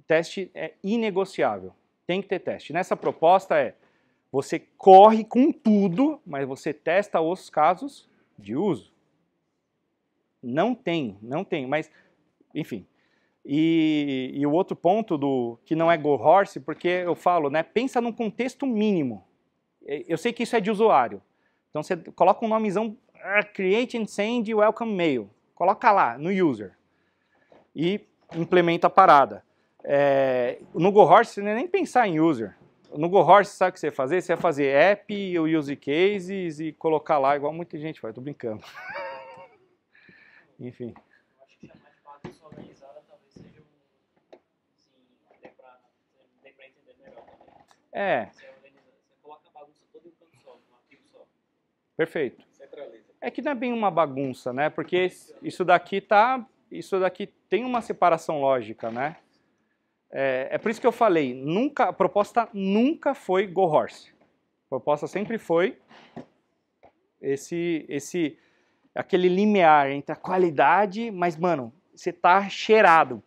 Teste é inegociável. Tem que ter teste. Nessa proposta é você corre com tudo, mas você testa os casos de uso. Não tem, não tem, mas enfim. E, e, o outro ponto do que não é go horse, porque eu falo, né, pensa num contexto mínimo. Eu sei que isso é de usuário. Então você coloca um nomezão, ah, create and send welcome mail. Coloca lá no user e implementa a parada. É, no go horse você é nem pensar em user. No go horse sabe o que você vai fazer? Você vai fazer app ou use cases e colocar lá, igual muita gente faz, tô brincando. Enfim. É. Você, coloca a bagunça toda em um canto só, num arquivo só. Perfeito. Centraliza. É que não é bem uma bagunça, né? Porque isso daqui tá. Isso daqui tem uma separação lógica, né? É, é por isso que eu falei, nunca, a proposta nunca foi Go Horse. A proposta sempre foi esse, esse, aquele limiar entre a qualidade, mas, mano, você tá cheirado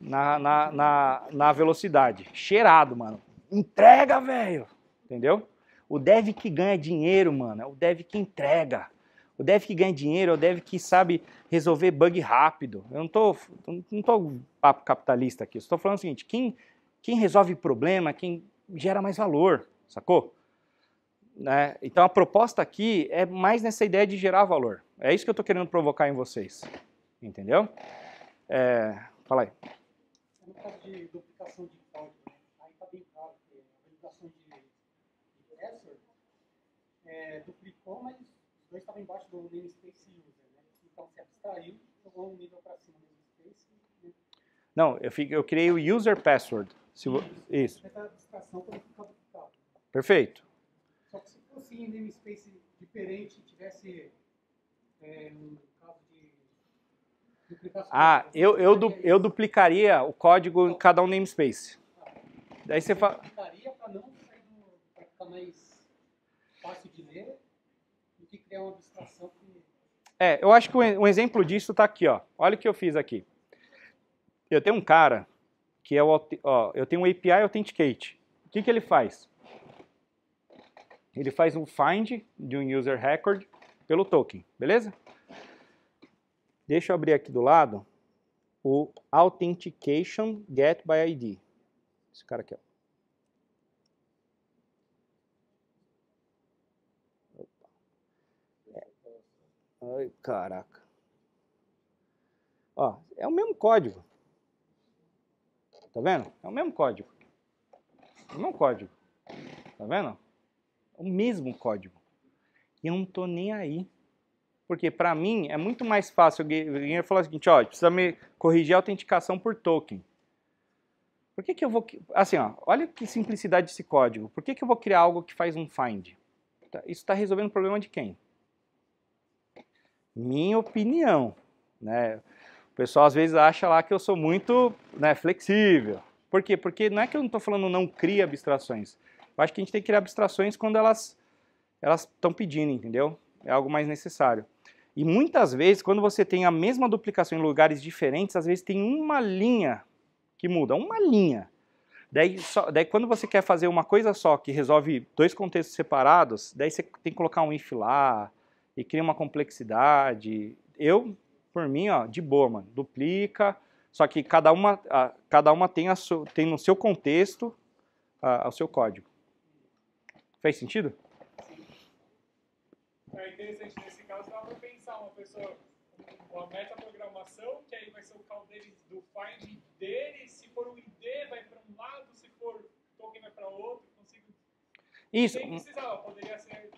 na, na, na, na velocidade. Cheirado, mano entrega, velho. Entendeu? O dev que ganha dinheiro, mano, é o dev que entrega. O dev que ganha dinheiro é o dev que sabe resolver bug rápido. Eu não tô, não tô papo capitalista aqui. Eu estou falando o seguinte: quem, quem resolve problema, quem gera mais valor, sacou? Né? Então a proposta aqui é mais nessa ideia de gerar valor. É isso que eu estou querendo provocar em vocês. Entendeu? É, fala aí. No caso de duplicação de Professor é, duplicou, mas os dois estavam embaixo do namespace user, né? Então se abstraiu, jogou um nível para cima do namespace. Né? Não, eu, fico, eu criei o user password. Se isso. isso. Né? Perfeito. Só que se fosse em namespace diferente, tivesse é, um caso de duplicação. ah, né? eu, eu, du, eu duplicaria o código em cada um namespace. Ah, Daí você fala mais fácil de ler do que criar uma abstração que... É, eu acho que um exemplo disso está aqui, ó. Olha o que eu fiz aqui. Eu tenho um cara que é o, ó, eu tenho um API Authenticate. O que, que ele faz? Ele faz um find de um user record pelo token, beleza? Deixa eu abrir aqui do lado o authentication get by ID. Esse cara aqui, ó. Ai, caraca. Ó, é o mesmo código. Tá vendo? É o mesmo código. É o mesmo código. Tá vendo? É o mesmo código. E eu não tô nem aí. Porque para mim é muito mais fácil alguém falar o seguinte, ó, precisa me corrigir a autenticação por token. Por que, que eu vou... Assim, ó, olha que simplicidade desse código. Por que, que eu vou criar algo que faz um find? Tá, isso está resolvendo o problema de quem? Minha opinião, né? O pessoal às vezes acha lá que eu sou muito né, flexível. Por quê? Porque não é que eu não estou falando não cria abstrações. Eu acho que a gente tem que criar abstrações quando elas elas estão pedindo, entendeu? É algo mais necessário. E muitas vezes, quando você tem a mesma duplicação em lugares diferentes, às vezes tem uma linha que muda, uma linha. Daí, só, daí quando você quer fazer uma coisa só que resolve dois contextos separados, daí você tem que colocar um if lá, e cria uma complexidade. Eu, por mim, ó, de boa, mano, duplica, só que cada uma, a, cada uma tem, a so, tem no seu contexto a, o seu código. Fez sentido? Sim. É interessante, nesse caso dá para pensar uma pessoa, com uma metaprogramação, que aí vai ser o call dele, do find dele, se for um ID vai para um lado, se for token vai para outro, consigo... Isso. Nem precisava, poderia ser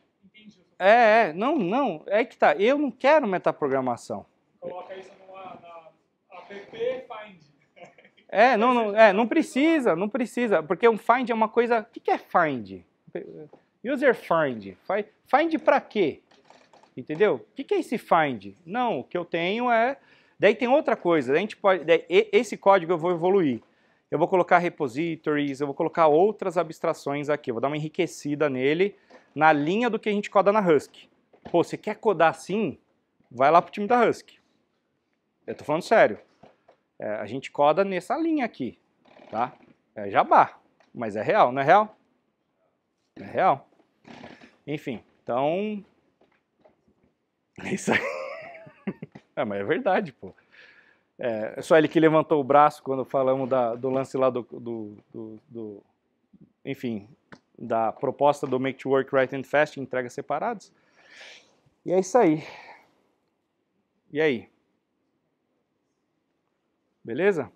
é, é, não, não, é que tá. Eu não quero metaprogramação. Coloca isso numa, na app find. É, não, não, é, não precisa, não precisa, porque um find é uma coisa. O que, que é find? User find. Find para quê? Entendeu? O que, que é esse find? Não, o que eu tenho é. Daí tem outra coisa, a gente pode, esse código eu vou evoluir. Eu vou colocar repositories, eu vou colocar outras abstrações aqui, eu vou dar uma enriquecida nele na linha do que a gente coda na Husky. Pô, você quer codar assim? Vai lá pro time da Husky. Eu tô falando sério. É, a gente coda nessa linha aqui, tá? É jabá, mas é real, não é real? É real. Enfim, então... É isso aí. é, mas é verdade, pô. É, é, só ele que levantou o braço quando falamos da, do lance lá do, do, do, do enfim, da proposta do Make to Work Right and Fast, entregas separadas. E é isso aí. E aí? Beleza?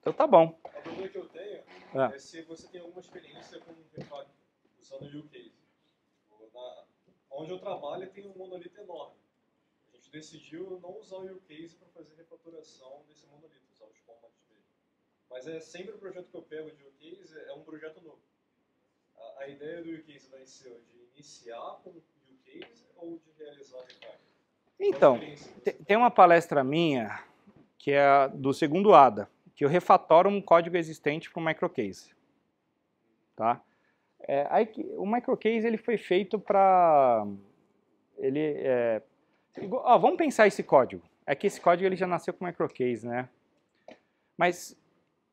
Então tá bom. A pergunta que eu tenho é, é se você tem alguma experiência com o usando o UCase. Onde eu trabalho tem um monolito enorme. A gente decidiu não usar o UCase para fazer refatoração desse monolito, usar os formatos mas é sempre o projeto que eu pego de UKIS é um projeto novo. A, a ideia do vai ser de iniciar com UKIS ou de realizar detalhes? Então, tem uma palestra minha que é a do segundo ADA, que eu refatoro um código existente para o microcase. Tá? É, aí, o microcase ele foi feito para... Ele, é, ó, vamos pensar esse código. É que esse código ele já nasceu com microcase, né? Mas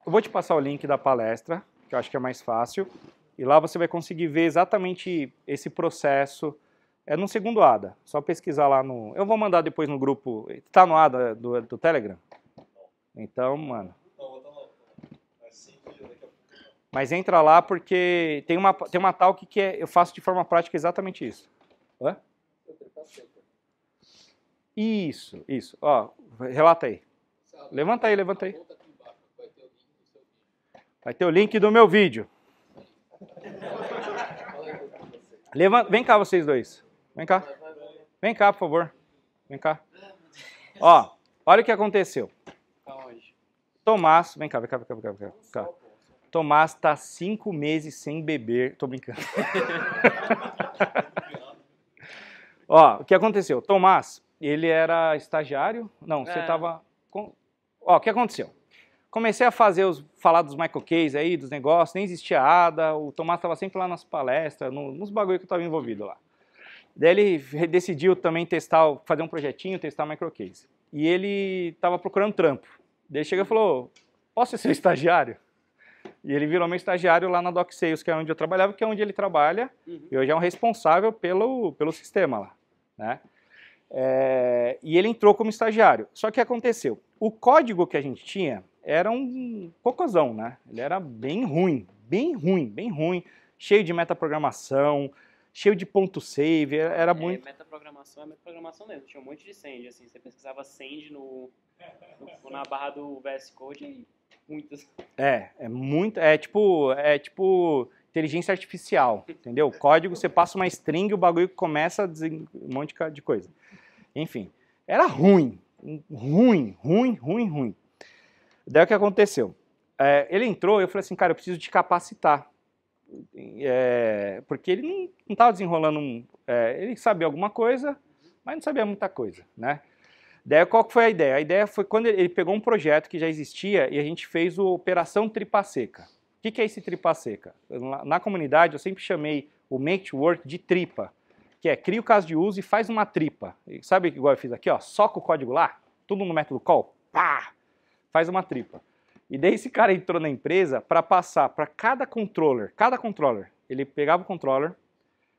eu vou te passar o link da palestra, que eu acho que é mais fácil, e lá você vai conseguir ver exatamente esse processo. É no segundo ADA, só pesquisar lá no... Eu vou mandar depois no grupo... Tá no ADA do, do Telegram? Então, mano... Mas entra lá porque tem uma, tem uma talk que é, eu faço de forma prática exatamente isso. Hã? Isso, isso. Ó, relata aí. Levanta aí, levanta aí. Vai ter o link do meu vídeo. Levanta, vem cá vocês dois. Vem cá. Vem cá, por favor. Vem cá. Ó, olha o que aconteceu. Tomás, vem cá, vem cá, vem cá, vem cá. Vem cá. Tomás está cinco meses sem beber. Tô brincando. Ó, o que aconteceu? Tomás, ele era estagiário. Não, é. você estava. Com... Ó, o que aconteceu? comecei a fazer os falar dos Michael Case aí, dos negócios, nem existia ADA, o Tomás estava sempre lá nas palestras, no, nos bagulho que eu estava envolvido lá. Daí ele decidiu também testar, fazer um projetinho, testar o Micro Case. E ele estava procurando trampo. Daí ele chega e falou: "Posso ser seu estagiário?" E ele virou meu estagiário lá na Doc Sales, que é onde eu trabalhava, que é onde ele trabalha, uhum. e hoje é um responsável pelo pelo sistema lá, né? É, e ele entrou como estagiário. Só que aconteceu, o código que a gente tinha era um cocôzão, né? Ele era bem ruim, bem ruim, bem ruim, cheio de metaprogramação, cheio de ponto save, era é, muito... Metaprogramação é metaprogramação mesmo, tinha um monte de send, assim, você pesquisava send no, no na barra do VS Code e muitas. É, é muito, é tipo, é tipo inteligência artificial, entendeu? Código, você passa uma string, e o bagulho começa a desen... um monte de coisa. Enfim, era ruim, ruim, ruim, ruim, ruim. Daí o que aconteceu? É, ele entrou, e eu falei assim, cara, eu preciso te capacitar. É, porque ele não estava desenrolando, um, é, ele sabia alguma coisa, mas não sabia muita coisa, né? Daí qual foi a ideia? A ideia foi quando ele, pegou um projeto que já existia e a gente fez o Operação Tripa Seca. O que, que é esse tripa seca? Na, comunidade eu sempre chamei o Make to Work de tripa, que é cria o caso de uso e faz uma tripa. E sabe igual eu fiz aqui, ó, soca o código lá, tudo no método call, pá, faz uma tripa. E daí esse cara entrou na empresa para passar para cada controller, cada controller. Ele pegava o controller,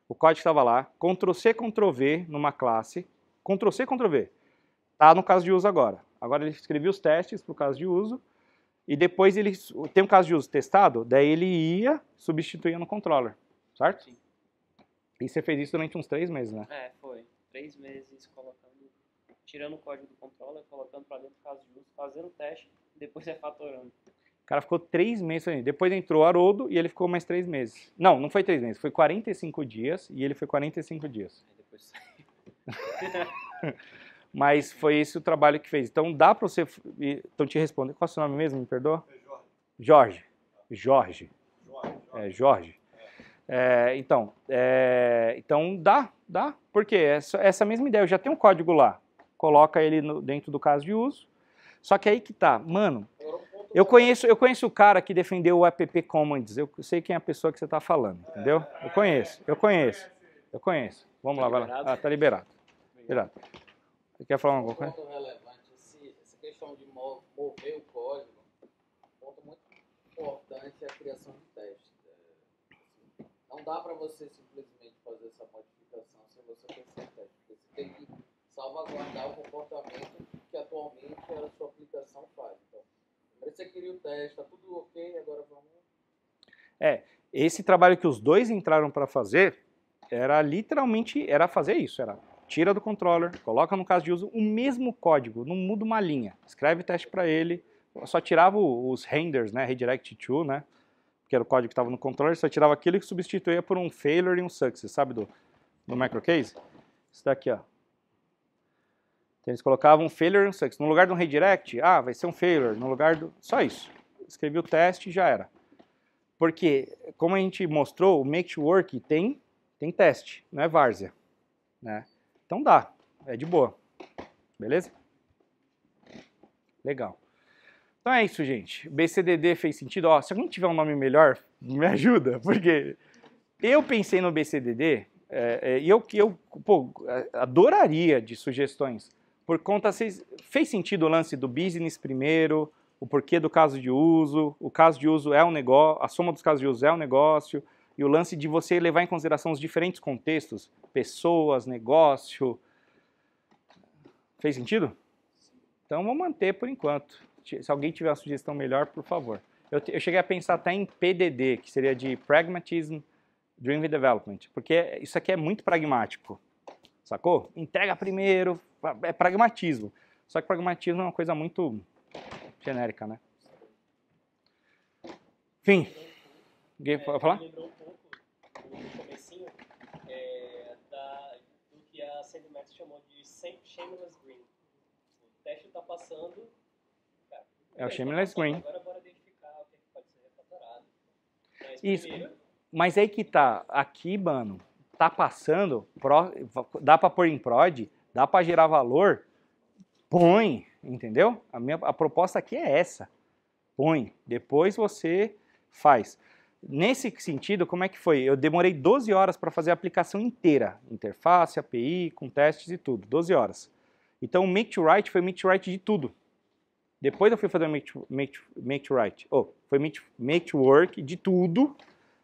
o código estava lá, Ctrl C, Ctrl V numa classe, Ctrl C, Ctrl V. Tá no caso de uso agora. Agora ele escrevia os testes para o caso de uso e depois ele tem um caso de uso testado, daí ele ia substituindo o controller, certo? Sim. E você fez isso durante uns três meses, né? É, foi. Três meses colocando tirando o código do controller, colocando para dentro caso de uso, fazendo o teste e depois refatorando. É o cara ficou três meses aí. Depois entrou o Haroldo e ele ficou mais três meses. Não, não foi três meses, foi 45 dias e ele foi 45 dias. Aí depois Mas foi esse o trabalho que fez. Então dá para você. Então te respondo, Qual é o seu nome mesmo? Me perdoa? É Jorge. Jorge. Jorge. É, Jorge. É, então, é, então dá, dá. Porque essa, essa mesma ideia, eu já tenho um código lá coloca ele no, dentro do caso de uso. Só que aí que tá, mano, eu conheço, eu conheço o cara que defendeu o app Commons, eu sei quem é a pessoa que você está falando, entendeu? Eu conheço, eu conheço, eu conheço. Vamos lá, vai lá. Ah, tá liberado. liberado. Você quer falar alguma coisa? relevante, essa questão de mover o código, um ponto muito importante é a criação de teste. É, assim, não dá para você simplesmente fazer essa modificação se você pensar em teste, porque você tem que salvaguardar o comportamento que atualmente a sua aplicação faz. Então, você queria o teste, está tudo ok, agora vamos... É, esse trabalho que os dois entraram para fazer era literalmente, era fazer isso, era tira do controller, coloca no caso de uso o mesmo código, não muda uma linha, escreve teste para ele, só tirava os renders, né, redirect to, né, que era o código que estava no controller, só tirava aquilo que substituía por um failure e um success, sabe, do, do microcase? Isso daqui, ó. Então, eles colocavam um failure success. No lugar de um redirect, ah, vai ser um failure. No lugar do... Só isso. Escrevi o teste e já era. Porque, como a gente mostrou, o make work tem, tem teste, não é várzea. Né? Então dá, é de boa. Beleza? Legal. Então é isso, gente. BCDD fez sentido. Ó, se alguém tiver um nome melhor, me ajuda, porque eu pensei no BCDD é, é, e eu, eu pô, adoraria de sugestões por conta se fez sentido o lance do business primeiro, o porquê do caso de uso, o caso de uso é um negócio, a soma dos casos de uso é um negócio, e o lance de você levar em consideração os diferentes contextos, pessoas, negócio. Fez sentido? Então vou manter por enquanto. Se alguém tiver uma sugestão melhor, por favor. Eu, eu cheguei a pensar até em PDD, que seria de Pragmatism Driven Development, porque é, isso aqui é muito pragmático, sacou? Entrega primeiro, é pragmatismo. Só que pragmatismo é uma coisa muito genérica, né? Enfim. Alguém é, pode falar? Lembrou um pouco no comecinho é, da, do que a Sandy Max chamou de Shameless Green. O teste está passando. Cara, é o Shameless tá Green. Agora bora identificar o é que, pode ser refatorado. Isso. Primeiro... Mas aí que tá. Aqui, mano, tá passando, pro, dá para pôr em prod, dá para gerar valor, põe, entendeu? A minha a proposta aqui é essa. Põe, depois você faz. Nesse sentido, como é que foi? Eu demorei 12 horas para fazer a aplicação inteira, interface, API, com testes e tudo, 12 horas. Então o make to write foi make to write de tudo. Depois eu fui fazer o make to, make to, make to write, oh, foi make, make to work de tudo.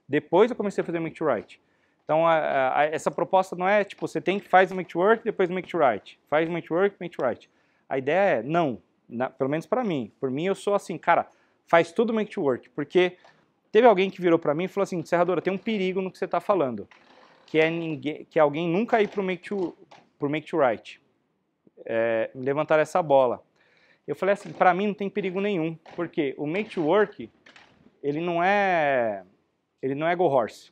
Depois eu comecei a fazer make to write. Então, a, a, essa proposta não é tipo, você tem que faz o make to work, depois make to write. Faz make to work, make to write. A ideia é, não, na, pelo menos para mim. Por mim, eu sou assim, cara, faz tudo make to work. Porque teve alguém que virou para mim e falou assim, Serradora, tem um perigo no que você está falando. Que é, ninguém, que é alguém nunca ir para o make to, pro make to write. É, levantar essa bola. Eu falei assim, para mim não tem perigo nenhum. Porque o make to work, ele não é, ele não é go horse.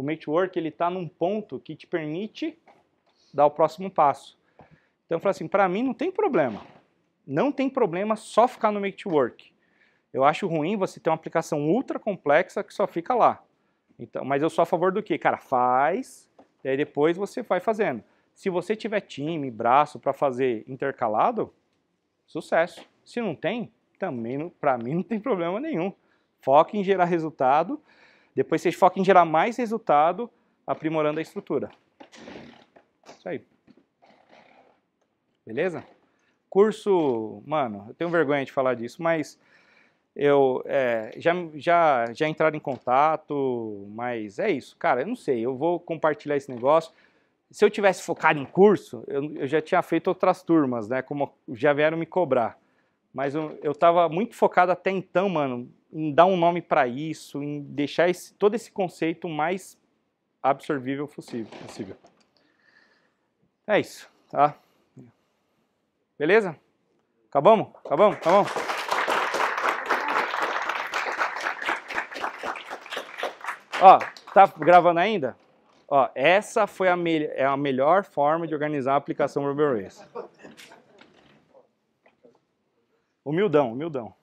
O Matework ele está num ponto que te permite dar o próximo passo. Então eu falo assim, para mim não tem problema. Não tem problema só ficar no Work, Eu acho ruim você ter uma aplicação ultra complexa que só fica lá. Então, mas eu sou a favor do que? Cara, faz, e aí depois você vai fazendo. Se você tiver time, braço para fazer intercalado, sucesso. Se não tem, também para mim não tem problema nenhum. Foque em gerar resultado depois vocês focam em gerar mais resultado aprimorando a estrutura. Isso aí. Beleza? Curso, mano, eu tenho vergonha de falar disso, mas eu é, já, já, já entraram em contato, mas é isso. Cara, eu não sei, eu vou compartilhar esse negócio. Se eu tivesse focado em curso, eu, eu já tinha feito outras turmas, né? Como já vieram me cobrar. Mas eu, eu tava muito focado até então, mano, em dar um nome para isso, em deixar esse, todo esse conceito mais absorvível possível. É isso, tá? Beleza? Acabamos? Acabamos? Acabamos? Ó, tá gravando ainda? Ó, essa foi a, me é a melhor forma de organizar a aplicação Ruby Rails. Humildão, humildão.